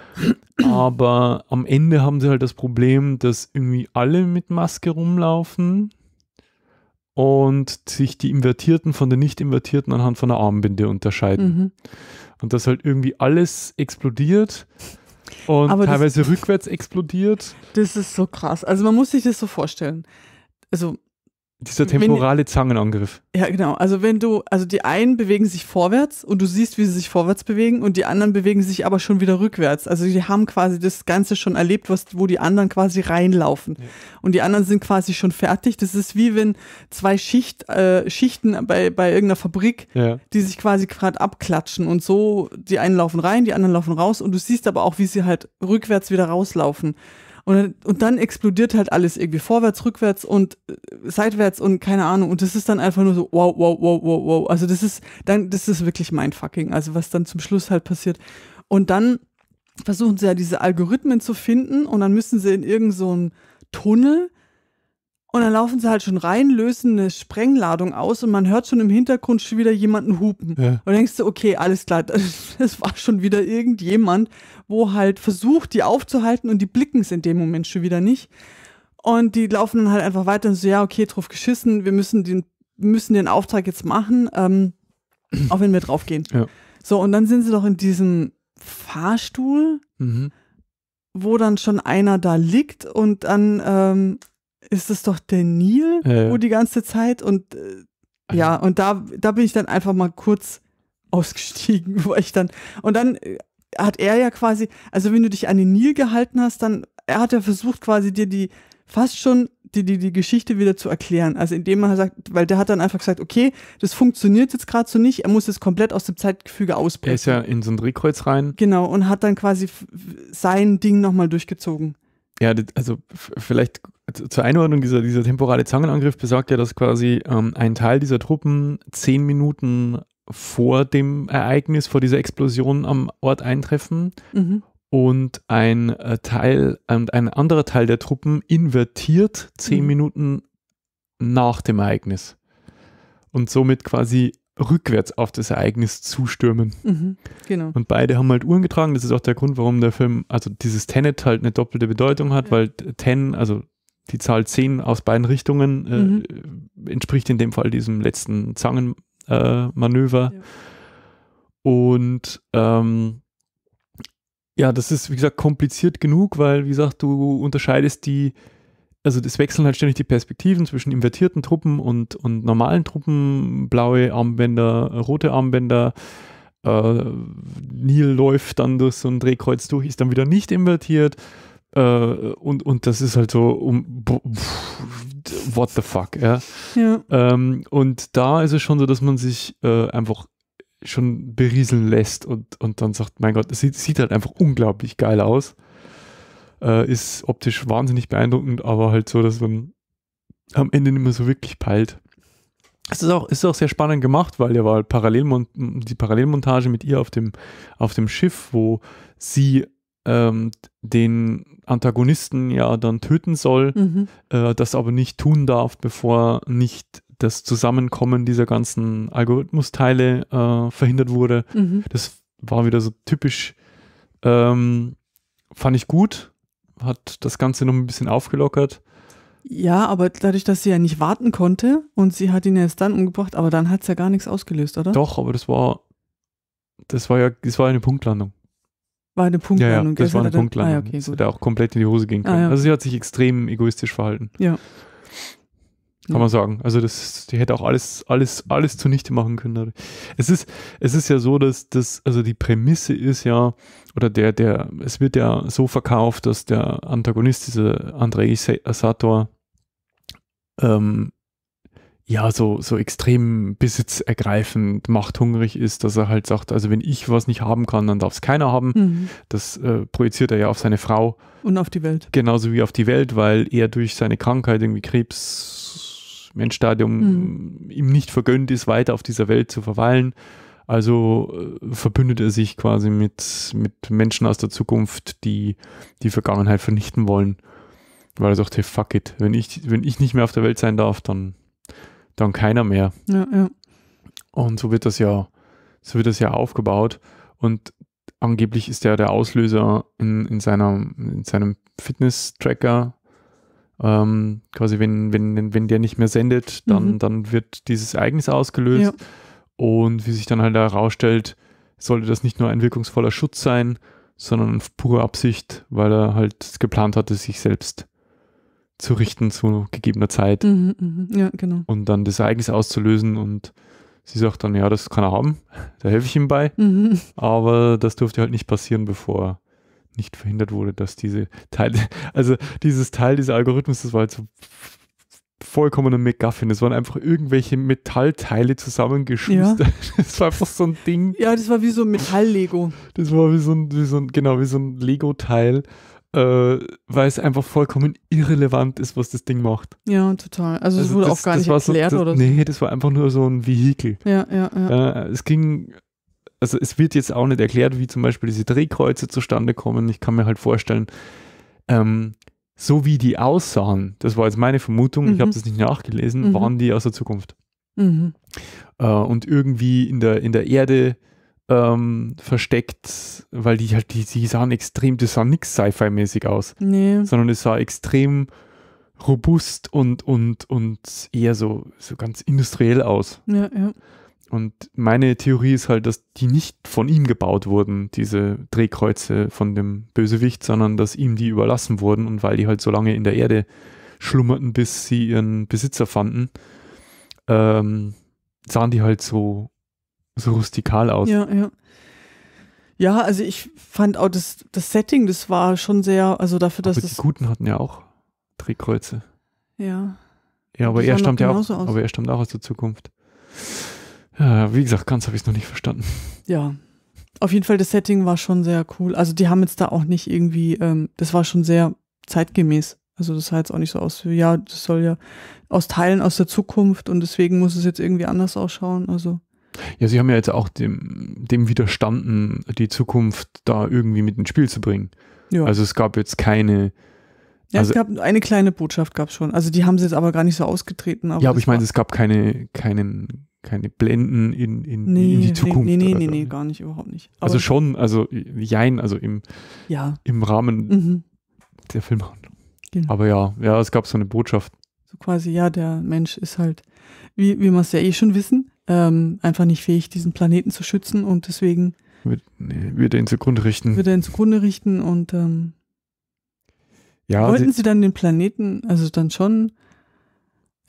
Aber am Ende haben sie halt das Problem, dass irgendwie alle mit Maske rumlaufen und sich die Invertierten von den Nicht-Invertierten anhand von der Armbinde unterscheiden. Mhm. Und dass halt irgendwie alles explodiert und Aber teilweise das, rückwärts explodiert. Das ist so krass. Also man muss sich das so vorstellen. Also dieser temporale Zangenangriff. Ja, genau. Also wenn du, also die einen bewegen sich vorwärts und du siehst, wie sie sich vorwärts bewegen und die anderen bewegen sich aber schon wieder rückwärts. Also die haben quasi das Ganze schon erlebt, was, wo die anderen quasi reinlaufen. Ja. Und die anderen sind quasi schon fertig. Das ist wie wenn zwei Schicht, äh, Schichten bei, bei irgendeiner Fabrik, ja. die sich quasi gerade abklatschen und so, die einen laufen rein, die anderen laufen raus und du siehst aber auch, wie sie halt rückwärts wieder rauslaufen. Und, und dann explodiert halt alles irgendwie vorwärts, rückwärts und äh, seitwärts und keine Ahnung. Und das ist dann einfach nur so, wow, wow, wow, wow, wow. Also das ist dann, das ist wirklich mindfucking. Also was dann zum Schluss halt passiert. Und dann versuchen sie ja diese Algorithmen zu finden und dann müssen sie in irgendeinen so Tunnel und dann laufen sie halt schon rein, lösen eine Sprengladung aus und man hört schon im Hintergrund schon wieder jemanden hupen. Ja. Und denkst du, okay, alles klar, das, war schon wieder irgendjemand, wo halt versucht, die aufzuhalten und die blicken es in dem Moment schon wieder nicht. Und die laufen dann halt einfach weiter und so, ja, okay, drauf geschissen, wir müssen den, müssen den Auftrag jetzt machen, ähm, auch wenn wir draufgehen. Ja. So, und dann sind sie doch in diesem Fahrstuhl. Mhm wo dann schon einer da liegt und dann ähm, ist es doch der Nil, ja, ja. wo die ganze Zeit und äh, ja, und da, da bin ich dann einfach mal kurz ausgestiegen, wo ich dann, und dann äh, hat er ja quasi, also wenn du dich an den Nil gehalten hast, dann, er hat ja versucht quasi dir die, fast schon die, die, die Geschichte wieder zu erklären. Also indem er sagt, weil der hat dann einfach gesagt, okay, das funktioniert jetzt gerade so nicht, er muss es komplett aus dem Zeitgefüge ausbrechen. Er ist ja in so ein Drehkreuz rein. Genau, und hat dann quasi sein Ding nochmal durchgezogen. Ja, also vielleicht zur Einordnung, dieser, dieser temporale Zangenangriff besagt ja, dass quasi ähm, ein Teil dieser Truppen zehn Minuten vor dem Ereignis, vor dieser Explosion am Ort eintreffen mhm. und ein äh, Teil und ein anderer Teil der Truppen invertiert zehn mhm. Minuten nach dem Ereignis und somit quasi rückwärts auf das Ereignis zustürmen. Mhm, genau. Und beide haben halt Uhren getragen. Das ist auch der Grund, warum der Film, also dieses Tenet halt eine doppelte Bedeutung hat, ja. weil Ten, also die Zahl 10 aus beiden Richtungen äh, mhm. entspricht in dem Fall diesem letzten Zangenmanöver. Äh, ja. Und ähm, ja, das ist, wie gesagt, kompliziert genug, weil, wie gesagt, du unterscheidest die also das wechseln halt ständig die Perspektiven zwischen invertierten Truppen und, und normalen Truppen, blaue Armbänder, rote Armbänder. Äh, Neil läuft dann durch so ein Drehkreuz durch, ist dann wieder nicht invertiert. Äh, und, und das ist halt so, um, what the fuck, ja. ja. Ähm, und da ist es schon so, dass man sich äh, einfach schon berieseln lässt und, und dann sagt, mein Gott, es sieht, sieht halt einfach unglaublich geil aus. Äh, ist optisch wahnsinnig beeindruckend, aber halt so, dass man am Ende nicht mehr so wirklich peilt. Es ist auch, ist auch sehr spannend gemacht, weil der war halt Parallelmon die Parallelmontage mit ihr auf dem, auf dem Schiff, wo sie ähm, den Antagonisten ja dann töten soll, mhm. äh, das aber nicht tun darf, bevor nicht das Zusammenkommen dieser ganzen Algorithmusteile äh, verhindert wurde. Mhm. Das war wieder so typisch, ähm, fand ich gut, hat das Ganze noch ein bisschen aufgelockert. Ja, aber dadurch, dass sie ja nicht warten konnte und sie hat ihn erst dann umgebracht, aber dann hat es ja gar nichts ausgelöst, oder? Doch, aber das war, das war ja, das war eine Punktlandung. War eine Punktlandung. Ja, ja das war eine Punktlandung. Ah, okay, das hätte auch komplett in die Hose gehen ah, können. Ah, ja. Also sie hat sich extrem egoistisch verhalten. Ja kann man sagen. Also das, die hätte auch alles, alles, alles zunichte machen können. Es ist, es ist ja so, dass das, also die Prämisse ist ja, oder der, der, es wird ja so verkauft, dass der Antagonist, dieser Andrei Sator, ähm, ja, so, so extrem besitzergreifend, machthungrig ist, dass er halt sagt, also wenn ich was nicht haben kann, dann darf es keiner haben. Mhm. Das äh, projiziert er ja auf seine Frau. Und auf die Welt. Genauso wie auf die Welt, weil er durch seine Krankheit irgendwie Krebs Menschstadium mhm. ihm nicht vergönnt ist, weiter auf dieser Welt zu verweilen. Also äh, verbündet er sich quasi mit, mit Menschen aus der Zukunft, die die Vergangenheit vernichten wollen. Weil er sagt, hey, fuck it, wenn ich, wenn ich nicht mehr auf der Welt sein darf, dann, dann keiner mehr. Ja, ja. Und so wird das ja, so wird das ja aufgebaut. Und angeblich ist er der Auslöser in, in, seiner, in seinem Fitness-Tracker ähm, quasi, wenn, wenn, wenn der nicht mehr sendet, dann, mhm. dann wird dieses Ereignis ausgelöst. Ja. Und wie sich dann halt herausstellt, sollte das nicht nur ein wirkungsvoller Schutz sein, sondern pure Absicht, weil er halt geplant hatte, sich selbst zu richten zu gegebener Zeit. Mhm, mhm, ja, genau. Und dann das Ereignis auszulösen und sie sagt dann, ja, das kann er haben, da helfe ich ihm bei. Mhm. Aber das durfte halt nicht passieren, bevor nicht verhindert wurde, dass diese Teil, also dieses Teil dieser Algorithmus, das war halt so vollkommen ein McGuffin. Das waren einfach irgendwelche Metallteile zusammengeschustert. Ja. Das war einfach so ein Ding. Ja, das war wie so ein Metall-Lego. Das war wie so ein, wie so ein genau, wie so ein Lego-Teil, äh, weil es einfach vollkommen irrelevant ist, was das Ding macht. Ja, total. Also, es also wurde das, auch gar nicht erklärt so, das, oder so. Nee, das war einfach nur so ein Vehikel. Ja, ja, ja. Äh, es ging also es wird jetzt auch nicht erklärt, wie zum Beispiel diese Drehkreuze zustande kommen. Ich kann mir halt vorstellen, ähm, so wie die aussahen, das war jetzt meine Vermutung, mhm. ich habe das nicht nachgelesen, mhm. waren die aus der Zukunft. Mhm. Äh, und irgendwie in der, in der Erde ähm, versteckt, weil die halt, die, die sahen extrem, das sah nichts Sci-Fi-mäßig aus, nee. sondern es sah extrem robust und, und, und eher so, so ganz industriell aus. Ja, ja. Und meine Theorie ist halt, dass die nicht von ihm gebaut wurden, diese Drehkreuze von dem Bösewicht, sondern dass ihm die überlassen wurden und weil die halt so lange in der Erde schlummerten, bis sie ihren Besitzer fanden, ähm, sahen die halt so, so rustikal aus. Ja, ja. Ja, also ich fand auch das, das Setting, das war schon sehr, also dafür, dass aber das. Die Guten hatten ja auch Drehkreuze. Ja. Ja, aber er stammt ja auch, aus. aber er stammt auch aus der Zukunft. Ja. Äh, wie gesagt, ganz habe ich es noch nicht verstanden. Ja. Auf jeden Fall, das Setting war schon sehr cool. Also die haben jetzt da auch nicht irgendwie, ähm, das war schon sehr zeitgemäß. Also das sah jetzt auch nicht so aus wie, ja, das soll ja aus Teilen aus der Zukunft und deswegen muss es jetzt irgendwie anders ausschauen. Also. Ja, sie haben ja jetzt auch dem, dem widerstanden, die Zukunft da irgendwie mit ins Spiel zu bringen. Ja. Also es gab jetzt keine. Ja, also, es gab eine kleine Botschaft, gab es schon. Also die haben sie jetzt aber gar nicht so ausgetreten. Aber ja, aber ich meine, es gab keine, keinen keine Blenden in, in, nee, in die Zukunft. Nee, nee, nee, nee, gar nicht, überhaupt nicht. Aber also schon, also jein, also im, ja. im Rahmen mhm. der Filmhandlung. Genau. Aber ja, ja, es gab so eine Botschaft. So quasi, ja, der Mensch ist halt, wie, wie wir es ja eh schon wissen, ähm, einfach nicht fähig, diesen Planeten zu schützen und deswegen wird, nee, wird er ihn zugrunde richten. Wird er ihn zugrunde richten und ähm, ja, wollten sie, sie dann den Planeten, also dann schon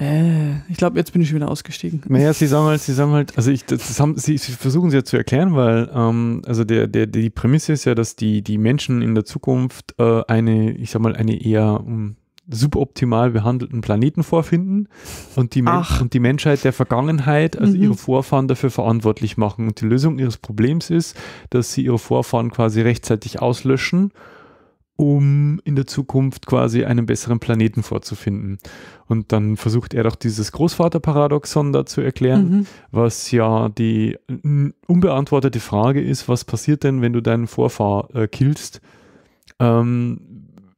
äh, ich glaube, jetzt bin ich wieder ausgestiegen. Naja, sie sagen halt, sie sagen halt, also ich, das, das haben, sie, sie, versuchen es ja zu erklären, weil ähm, also der, der, die Prämisse ist ja, dass die, die Menschen in der Zukunft äh, eine, ich sag mal, eine eher um, hm, suboptimal behandelten Planeten vorfinden und die, Men und die Menschheit der Vergangenheit, also mhm. ihre Vorfahren dafür verantwortlich machen. Und die Lösung ihres Problems ist, dass sie ihre Vorfahren quasi rechtzeitig auslöschen um in der Zukunft quasi einen besseren Planeten vorzufinden. Und dann versucht er doch dieses Großvaterparadoxon da zu erklären, mhm. was ja die unbeantwortete Frage ist, was passiert denn, wenn du deinen Vorfahr äh, killst? Ähm,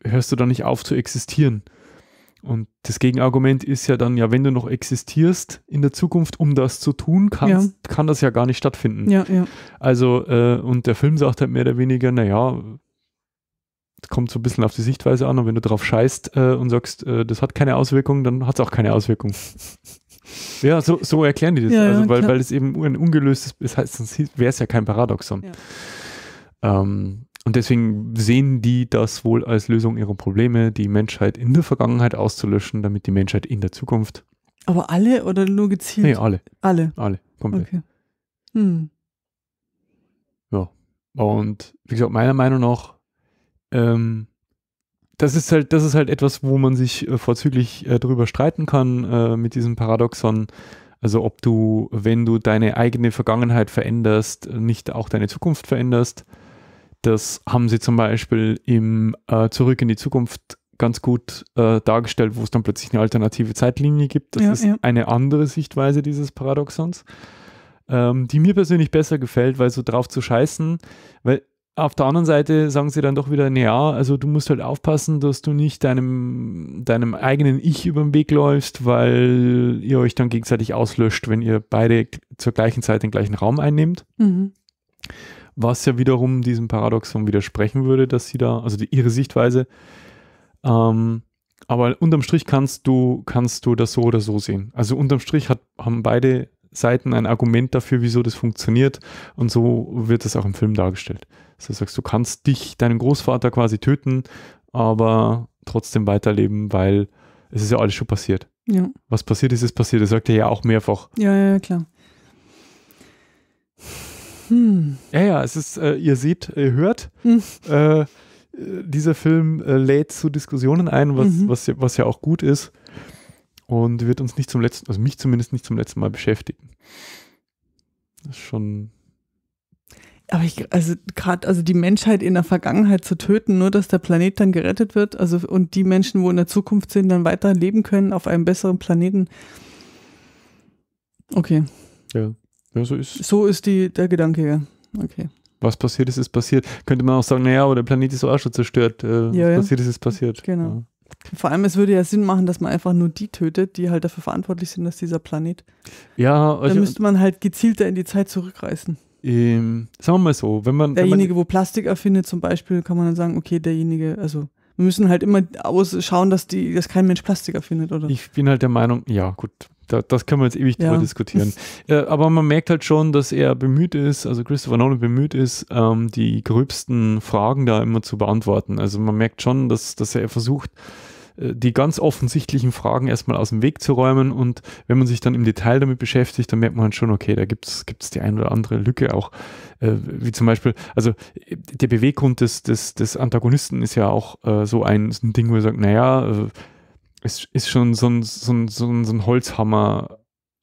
hörst du dann nicht auf zu existieren? Und das Gegenargument ist ja dann, ja, wenn du noch existierst in der Zukunft, um das zu tun kannst, ja. kann das ja gar nicht stattfinden. Ja, ja. Also, äh, und der Film sagt halt mehr oder weniger, naja, kommt so ein bisschen auf die Sichtweise an und wenn du drauf scheißt äh, und sagst, äh, das hat keine Auswirkung, dann hat es auch keine Auswirkung. ja, so, so, erklären die das, ja, also, weil, weil es eben ein ungelöstes, das heißt, sonst wäre es ja kein Paradoxon. Ja. Ähm, und deswegen sehen die das wohl als Lösung ihrer Probleme, die Menschheit in der Vergangenheit auszulöschen, damit die Menschheit in der Zukunft. Aber alle oder nur gezielt? Nee, alle. Alle. Alle, komplett. Okay. Hm. Ja. Und wie gesagt, meiner Meinung nach ähm, das ist halt, das ist halt etwas, wo man sich äh, vorzüglich äh, drüber streiten kann äh, mit diesem Paradoxon. Also ob du, wenn du deine eigene Vergangenheit veränderst, nicht auch deine Zukunft veränderst. Das haben sie zum Beispiel im äh, Zurück in die Zukunft ganz gut äh, dargestellt, wo es dann plötzlich eine alternative Zeitlinie gibt. Das ja, ist ja. eine andere Sichtweise dieses Paradoxons, ähm, die mir persönlich besser gefällt, weil so drauf zu scheißen, weil auf der anderen Seite sagen sie dann doch wieder, naja, also du musst halt aufpassen, dass du nicht deinem, deinem eigenen Ich über den Weg läufst, weil ihr euch dann gegenseitig auslöscht, wenn ihr beide zur gleichen Zeit den gleichen Raum einnehmt. Mhm. Was ja wiederum diesem Paradoxon widersprechen würde, dass sie da, also die, ihre Sichtweise, ähm, aber unterm Strich kannst du, kannst du das so oder so sehen. Also unterm Strich hat, haben beide Seiten ein Argument dafür, wieso das funktioniert. Und so wird das auch im Film dargestellt. du sagst, du kannst dich, deinen Großvater quasi töten, aber trotzdem weiterleben, weil es ist ja alles schon passiert. Ja. Was passiert ist, ist passiert. Das sagt er ja auch mehrfach. Ja, ja, klar. Hm. Ja, ja, es ist, äh, ihr seht, ihr hört. Hm. Äh, äh dieser Film äh, lädt zu Diskussionen ein, was, mhm. was, was ja auch gut ist und wird uns nicht zum letzten, also mich zumindest nicht zum letzten Mal beschäftigen. Das ist schon. Aber ich, also gerade, also die Menschheit in der Vergangenheit zu töten, nur dass der Planet dann gerettet wird, also und die Menschen, wo in der Zukunft sind, dann weiter leben können auf einem besseren Planeten. Okay. Ja. ja so ist. So ist die, der Gedanke, ja. Okay. Was passiert ist, ist passiert. Könnte man auch sagen, naja, aber der Planet ist auch schon zerstört. Äh, ja, was ja. passiert ist, ist passiert. Genau. Vor allem, es würde ja Sinn machen, dass man einfach nur die tötet, die halt dafür verantwortlich sind, dass dieser Planet. Ja, also. Dann müsste man halt gezielter in die Zeit zurückreißen. Ähm, sagen wir mal so, wenn man. Derjenige, wenn man, wo Plastik erfindet, zum Beispiel, kann man dann sagen, okay, derjenige, also wir müssen halt immer ausschauen, dass die, dass kein Mensch Plastik erfindet, oder? Ich bin halt der Meinung, ja, gut, da, das können wir jetzt ewig ja. drüber diskutieren. äh, aber man merkt halt schon, dass er bemüht ist, also Christopher Nolan bemüht ist, ähm, die gröbsten Fragen da immer zu beantworten. Also man merkt schon, dass, dass er versucht, äh, die ganz offensichtlichen Fragen erstmal aus dem Weg zu räumen. Und wenn man sich dann im Detail damit beschäftigt, dann merkt man halt schon, okay, da gibt es die ein oder andere Lücke auch. Äh, wie zum Beispiel, also äh, der Beweggrund des, des, des Antagonisten ist ja auch äh, so ein, ein, Ding, wo er sagt, naja, äh, ist, ist schon so ein, so ein, so ein, so ein Holzhammer,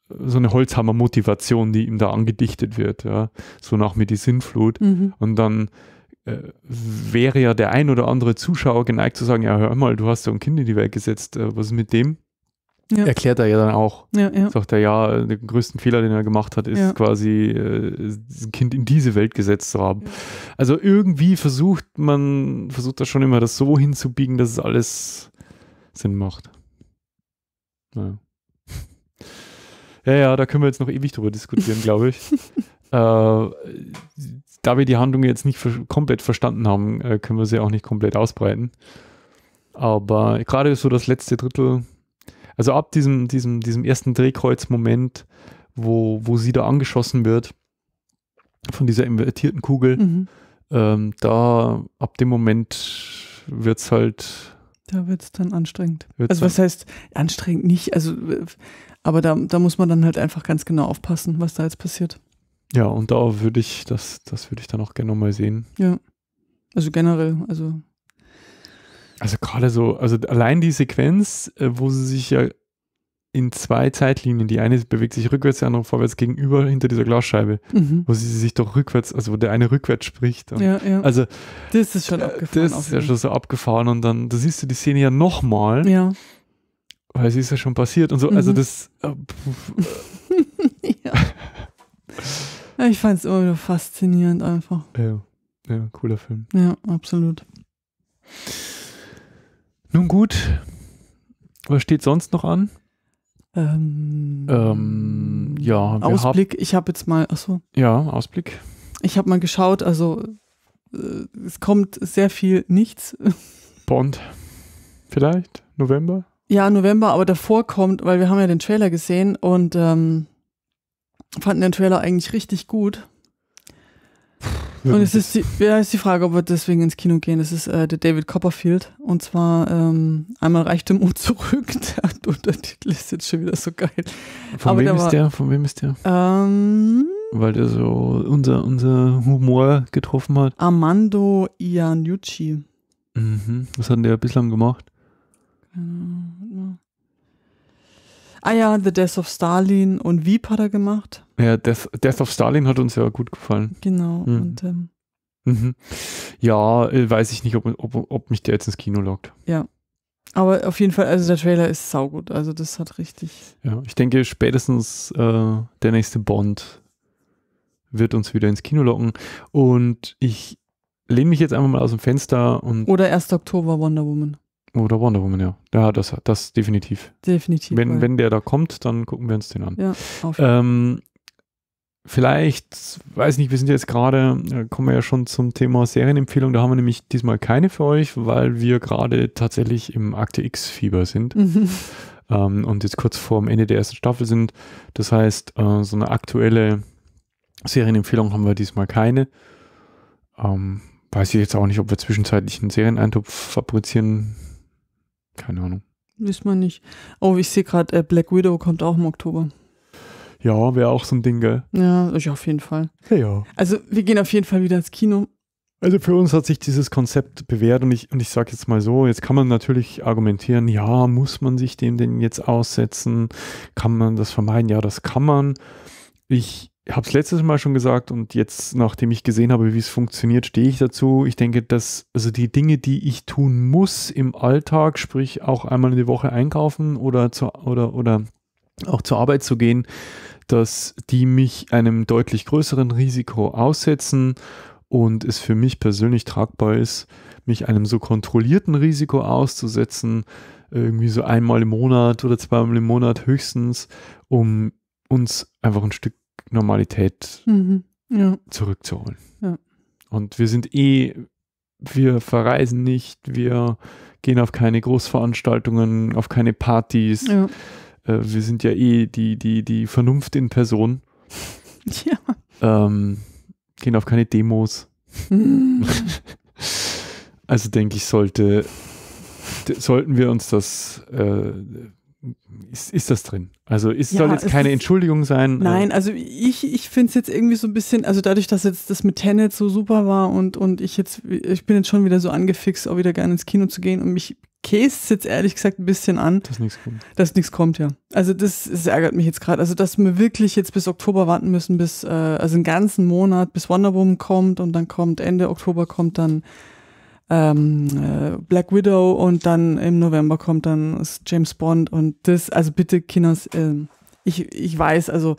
so eine Holzhammer-Motivation, die ihm da angedichtet wird, ja. So nach mir die Sinnflut. Mhm. Und dann äh, wäre ja der ein oder andere Zuschauer geneigt zu sagen, ja, hör mal, du hast ja ein Kind in die Welt gesetzt, äh, was ist mit dem? Ja. Erklärt er ja dann auch. Ja, ja. Sagt er, ja, den größten Fehler, den er gemacht hat, ist quasi, äh, ein Kind in diese Welt gesetzt zu haben. Also irgendwie versucht man, versucht er schon immer, das so hinzubiegen, dass es alles Sinn macht. Naja. Ja, ja, da können wir jetzt noch ewig drüber diskutieren, glaube ich. äh, da wir die Handlung jetzt nicht ver komplett verstanden haben, äh, können wir sie auch nicht komplett ausbreiten. Aber gerade so das letzte Drittel, also ab diesem, diesem, diesem ersten Drehkreuz-Moment, wo, wo sie da angeschossen wird, von dieser invertierten Kugel, mhm. ähm, da ab dem Moment wird es halt da wird es dann anstrengend. Wird's also was heißt anstrengend nicht, also aber da, da muss man dann halt einfach ganz genau aufpassen, was da jetzt passiert. Ja, und da würde ich, das, das würde ich dann auch gerne mal sehen. Ja. Also generell, also. Also gerade so, also allein die Sequenz, äh, wo sie sich ja in zwei Zeitlinien. Die eine bewegt sich rückwärts, die andere vorwärts gegenüber hinter dieser Glasscheibe, mhm. wo sie sich doch rückwärts, also wo der eine rückwärts spricht. ja, ja. Also das ist schon äh, abgefahren. Das ist ja schon so abgefahren und dann, da siehst du die Szene ja nochmal. Ja. Weil es ist ja schon passiert und so. Also mhm. Also das. Äh, ja. Ich fand es immer wieder faszinierend einfach. Ja, ja, cooler Film. Ja, absolut. Nun gut, was steht sonst noch an? Ähm, ähm, ja, Ausblick, hab, ich habe jetzt mal, achso. Ja, Ausblick. Ich habe mal geschaut, also äh, es kommt sehr viel nichts. Bond, vielleicht? November? Ja, November, aber davor kommt, weil wir haben ja den Trailer gesehen und ähm, fanden den Trailer eigentlich richtig gut. Und es ist die, ja, ist die Frage, ob wir deswegen ins Kino gehen. Das ist äh, der David Copperfield. Und zwar ähm, einmal reicht der Mut zurück. Der Untertitel ist jetzt schon wieder so geil. Von Aber wem der ist war, der? Von wem ist der? Ähm, Weil der so unser, unser Humor getroffen hat. Armando Iannucci. Mhm. Was hat denn der bislang gemacht? Ah ja, The Death of Stalin und Wieb hat er gemacht. Ja, Death, Death of Stalin hat uns ja gut gefallen. Genau. Mhm. Und, ähm, mhm. Ja, äh, weiß ich nicht, ob, ob, ob mich der jetzt ins Kino lockt. Ja, aber auf jeden Fall, also der Trailer ist saugut. Also das hat richtig. Ja, ich denke, spätestens äh, der nächste Bond wird uns wieder ins Kino locken. Und ich lehne mich jetzt einfach mal aus dem Fenster und. Oder 1. Oktober Wonder Woman. Oder Wonder Woman, ja. Ja, das, das definitiv. Definitiv. Wenn, wenn der da kommt, dann gucken wir uns den an. Ja, auf jeden Fall. Ähm, vielleicht, weiß nicht, wir sind jetzt gerade, äh, kommen wir ja schon zum Thema Serienempfehlung. Da haben wir nämlich diesmal keine für euch, weil wir gerade tatsächlich im Akte X-Fieber sind. Mhm. Ähm, und jetzt kurz vor dem Ende der ersten Staffel sind. Das heißt, äh, so eine aktuelle Serienempfehlung haben wir diesmal keine. Ähm, weiß ich jetzt auch nicht, ob wir zwischenzeitlich einen Serieneintopf fabrizieren. Keine Ahnung. Wissen wir nicht. Oh, ich sehe gerade, äh, Black Widow kommt auch im Oktober. Ja, wäre auch so ein Ding, gell? Ja, ich auf jeden Fall. Ja, ja. Also wir gehen auf jeden Fall wieder ins Kino. Also für uns hat sich dieses Konzept bewährt und ich, und ich sage jetzt mal so, jetzt kann man natürlich argumentieren, ja, muss man sich dem denn jetzt aussetzen? Kann man das vermeiden? Ja, das kann man. Ich habe es letztes Mal schon gesagt und jetzt, nachdem ich gesehen habe, wie es funktioniert, stehe ich dazu. Ich denke, dass also die Dinge, die ich tun muss im Alltag, sprich auch einmal in die Woche einkaufen oder, zu, oder, oder auch zur Arbeit zu gehen, dass die mich einem deutlich größeren Risiko aussetzen und es für mich persönlich tragbar ist, mich einem so kontrollierten Risiko auszusetzen, irgendwie so einmal im Monat oder zweimal im Monat höchstens, um uns einfach ein Stück Normalität mhm, ja. zurückzuholen. Ja. Und wir sind eh, wir verreisen nicht, wir gehen auf keine Großveranstaltungen, auf keine Partys. Ja. Äh, wir sind ja eh die, die, die Vernunft in Person. Ja. Ähm, gehen auf keine Demos. Hm. also denke ich, sollte, sollten wir uns das äh, ist, ist das drin? Also es ja, soll jetzt keine ist, Entschuldigung sein? Äh Nein, also ich, ich finde es jetzt irgendwie so ein bisschen, also dadurch, dass jetzt das mit Tenet so super war und, und ich jetzt, ich bin jetzt schon wieder so angefixt, auch wieder gerne ins Kino zu gehen und mich käst jetzt ehrlich gesagt ein bisschen an. Dass nichts kommt. Dass nichts kommt, ja. Also das, das ärgert mich jetzt gerade. Also dass wir wirklich jetzt bis Oktober warten müssen, bis, äh, also einen ganzen Monat, bis Wonder Woman kommt und dann kommt Ende Oktober kommt dann ähm, äh, Black Widow und dann im November kommt dann James Bond und das, also bitte Kinders, äh, ich, ich weiß, also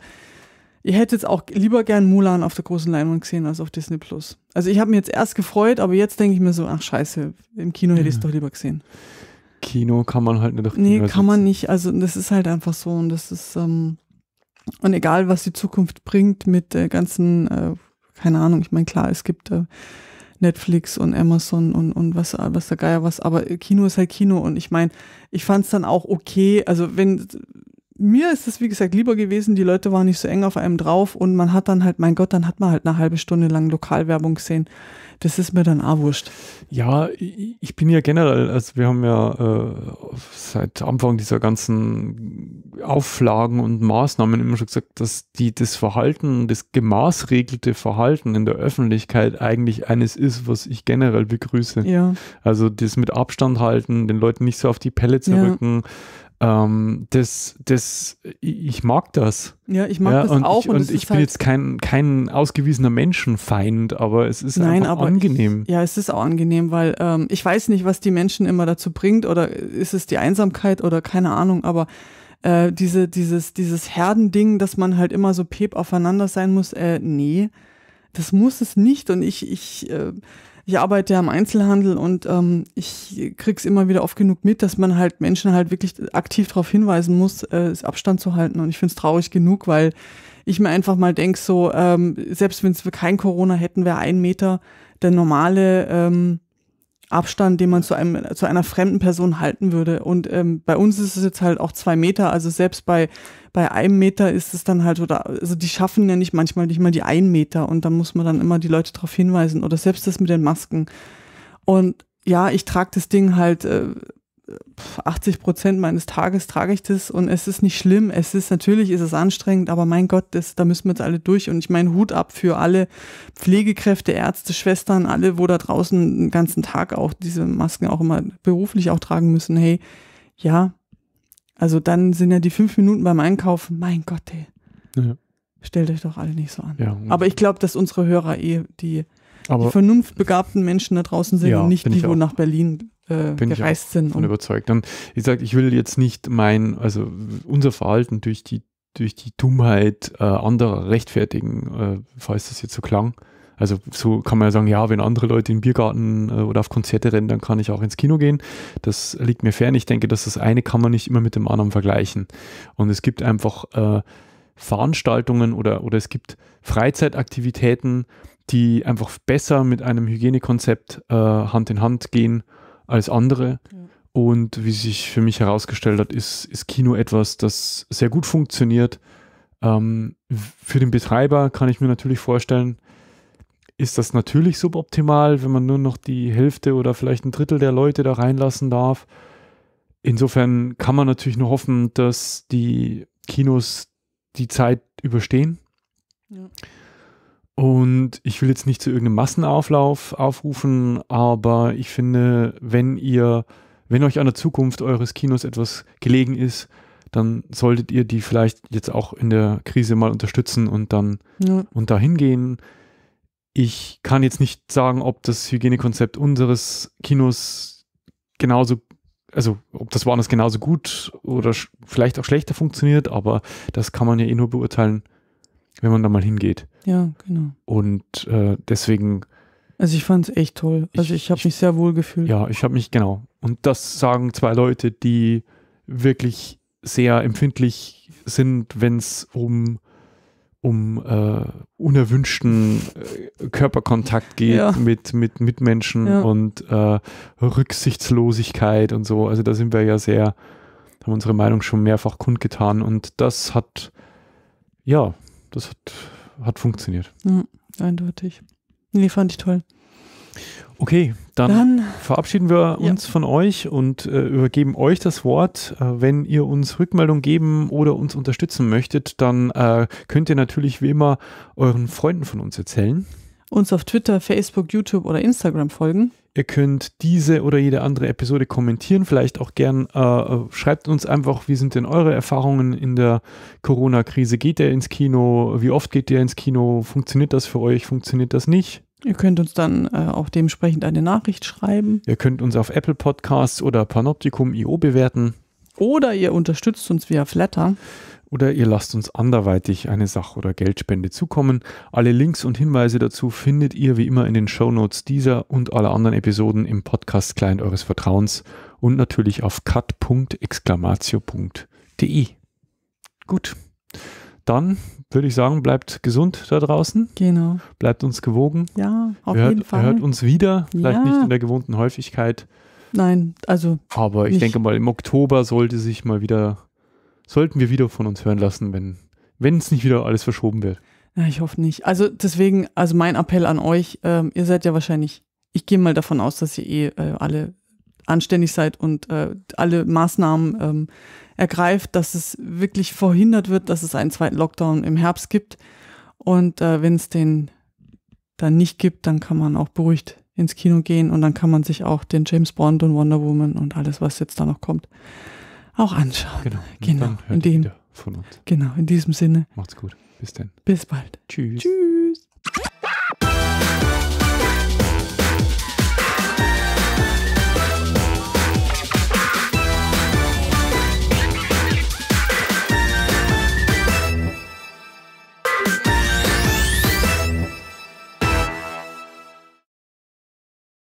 ihr hättet jetzt auch lieber gern Mulan auf der großen Leinwand gesehen als auf Disney Plus. Also ich habe mich jetzt erst gefreut, aber jetzt denke ich mir so, ach scheiße, im Kino hätte ich es doch lieber gesehen. Kino kann man halt nicht auf Kino Nee, kann sitzen. man nicht. Also das ist halt einfach so und das ist ähm, und egal, was die Zukunft bringt mit der ganzen, äh, keine Ahnung, ich meine, klar, es gibt äh, Netflix und Amazon und, und was, was der Geier was. Aber Kino ist halt Kino und ich meine, ich fand es dann auch okay. Also wenn mir ist es, wie gesagt, lieber gewesen, die Leute waren nicht so eng auf einem drauf und man hat dann halt, mein Gott, dann hat man halt eine halbe Stunde lang Lokalwerbung gesehen. Das ist mir dann auch wurscht. Ja, ich bin ja generell, also wir haben ja äh, seit Anfang dieser ganzen Auflagen und Maßnahmen immer schon gesagt, dass die, das Verhalten, das gemaßregelte Verhalten in der Öffentlichkeit eigentlich eines ist, was ich generell begrüße. Ja. Also das mit Abstand halten, den Leuten nicht so auf die Pelle zu ja. rücken. Ähm, das, das, ich mag das. Ja, ich mag ja, das und auch. Ich, und, und ich bin halt jetzt kein, kein ausgewiesener Menschenfeind, aber es ist Nein, einfach angenehm. Ich, ja, es ist auch angenehm, weil ähm, ich weiß nicht, was die Menschen immer dazu bringt oder ist es die Einsamkeit oder keine Ahnung, aber äh, diese, dieses, dieses Herdending, dass man halt immer so pep aufeinander sein muss, äh, nee, das muss es nicht. Und ich, ich, äh, ich arbeite ja im Einzelhandel und ähm, ich krieg's immer wieder oft genug mit, dass man halt Menschen halt wirklich aktiv darauf hinweisen muss, äh, Abstand zu halten. Und ich find's traurig genug, weil ich mir einfach mal denk so, ähm, selbst wenn wir kein Corona hätten, wäre ein Meter der normale ähm, Abstand, den man zu einem zu einer fremden Person halten würde. Und ähm, bei uns ist es jetzt halt auch zwei Meter. Also selbst bei bei einem Meter ist es dann halt oder also die schaffen ja nicht manchmal nicht mal die einen Meter und da muss man dann immer die Leute darauf hinweisen oder selbst das mit den Masken. Und ja, ich trage das Ding halt äh, 80 Prozent meines Tages trage ich das und es ist nicht schlimm. Es ist natürlich, ist es anstrengend, aber mein Gott, das, da müssen wir jetzt alle durch. Und ich meine Hut ab für alle Pflegekräfte, Ärzte, Schwestern, alle, wo da draußen den ganzen Tag auch diese Masken auch immer beruflich auch tragen müssen. Hey, ja, also dann sind ja die fünf Minuten beim Einkaufen. Mein Gott, ey. Ja. Stellt euch doch alle nicht so an. Ja, aber ich glaube, dass unsere Hörer eh die, die vernunftbegabten Menschen da draußen sind ja, und nicht die, wo nach Berlin äh, Bin gereist sind. Bin überzeugt. Und ich sage, ich will jetzt nicht mein, also unser Verhalten durch die, durch die Dummheit äh, anderer rechtfertigen, äh, falls das jetzt so klang. Also so kann man ja sagen, ja, wenn andere Leute im den Biergarten äh, oder auf Konzerte rennen, dann kann ich auch ins Kino gehen. Das liegt mir fern. Ich denke, dass das eine kann man nicht immer mit dem anderen vergleichen. Und es gibt einfach äh, Veranstaltungen oder, oder es gibt Freizeitaktivitäten, die einfach besser mit einem Hygienekonzept äh, Hand in Hand gehen als andere. Ja. Und wie sich für mich herausgestellt hat, ist, ist Kino etwas, das sehr gut funktioniert. Ähm, für den Betreiber kann ich mir natürlich vorstellen, ist das natürlich suboptimal, wenn man nur noch die Hälfte oder vielleicht ein Drittel der Leute da reinlassen darf. Insofern kann man natürlich nur hoffen, dass die Kinos die Zeit überstehen. Ja. Und ich will jetzt nicht zu irgendeinem Massenauflauf aufrufen, aber ich finde, wenn ihr, wenn euch an der Zukunft eures Kinos etwas gelegen ist, dann solltet ihr die vielleicht jetzt auch in der Krise mal unterstützen und dann ja. und dahin gehen. Ich kann jetzt nicht sagen, ob das Hygienekonzept unseres Kinos genauso, also ob das woanders genauso gut oder vielleicht auch schlechter funktioniert, aber das kann man ja eh nur beurteilen, wenn man da mal hingeht. Ja, genau. Und äh, deswegen. Also ich fand es echt toll. Also ich, ich habe mich sehr wohl gefühlt. Ja, ich habe mich, genau. Und das sagen zwei Leute, die wirklich sehr empfindlich sind, wenn es um, um äh, unerwünschten äh, Körperkontakt geht ja. mit, mit Mitmenschen ja. und äh, Rücksichtslosigkeit und so. Also da sind wir ja sehr, haben unsere Meinung schon mehrfach kundgetan und das hat, ja, das hat hat funktioniert. Mhm, eindeutig. Nee, fand ich toll. Okay, dann, dann verabschieden wir uns ja. von euch und äh, übergeben euch das Wort. Äh, wenn ihr uns Rückmeldung geben oder uns unterstützen möchtet, dann äh, könnt ihr natürlich wie immer euren Freunden von uns erzählen. Uns auf Twitter, Facebook, YouTube oder Instagram folgen. Ihr könnt diese oder jede andere Episode kommentieren, vielleicht auch gern. Äh, äh, schreibt uns einfach, wie sind denn eure Erfahrungen in der Corona-Krise? Geht ihr ins Kino? Wie oft geht ihr ins Kino? Funktioniert das für euch? Funktioniert das nicht? Ihr könnt uns dann äh, auch dementsprechend eine Nachricht schreiben. Ihr könnt uns auf Apple Podcasts oder Panoptikum.io bewerten. Oder ihr unterstützt uns via Flatter oder ihr lasst uns anderweitig eine Sach- oder Geldspende zukommen. Alle Links und Hinweise dazu findet ihr wie immer in den Shownotes dieser und aller anderen Episoden im Podcast Client eures Vertrauens und natürlich auf cut.exclamatio.de. Gut. Dann würde ich sagen, bleibt gesund da draußen. Genau. Bleibt uns gewogen. Ja, auf hört, jeden Fall. Hört uns wieder, vielleicht ja. nicht in der gewohnten Häufigkeit. Nein, also. Aber ich nicht. denke mal, im Oktober sollte sich mal wieder sollten wir wieder von uns hören lassen, wenn wenn es nicht wieder alles verschoben wird. Ja, ich hoffe nicht. Also deswegen, also mein Appell an euch, ähm, ihr seid ja wahrscheinlich, ich gehe mal davon aus, dass ihr eh äh, alle anständig seid und äh, alle Maßnahmen ähm, ergreift, dass es wirklich verhindert wird, dass es einen zweiten Lockdown im Herbst gibt. Und äh, wenn es den dann nicht gibt, dann kann man auch beruhigt ins Kino gehen und dann kann man sich auch den James Bond und Wonder Woman und alles, was jetzt da noch kommt, auch anschauen. Genau. genau. Dann hört in dem, wieder von uns. Genau, in diesem Sinne. Macht's gut. Bis dann. Bis bald. Tschüss. Tschüss.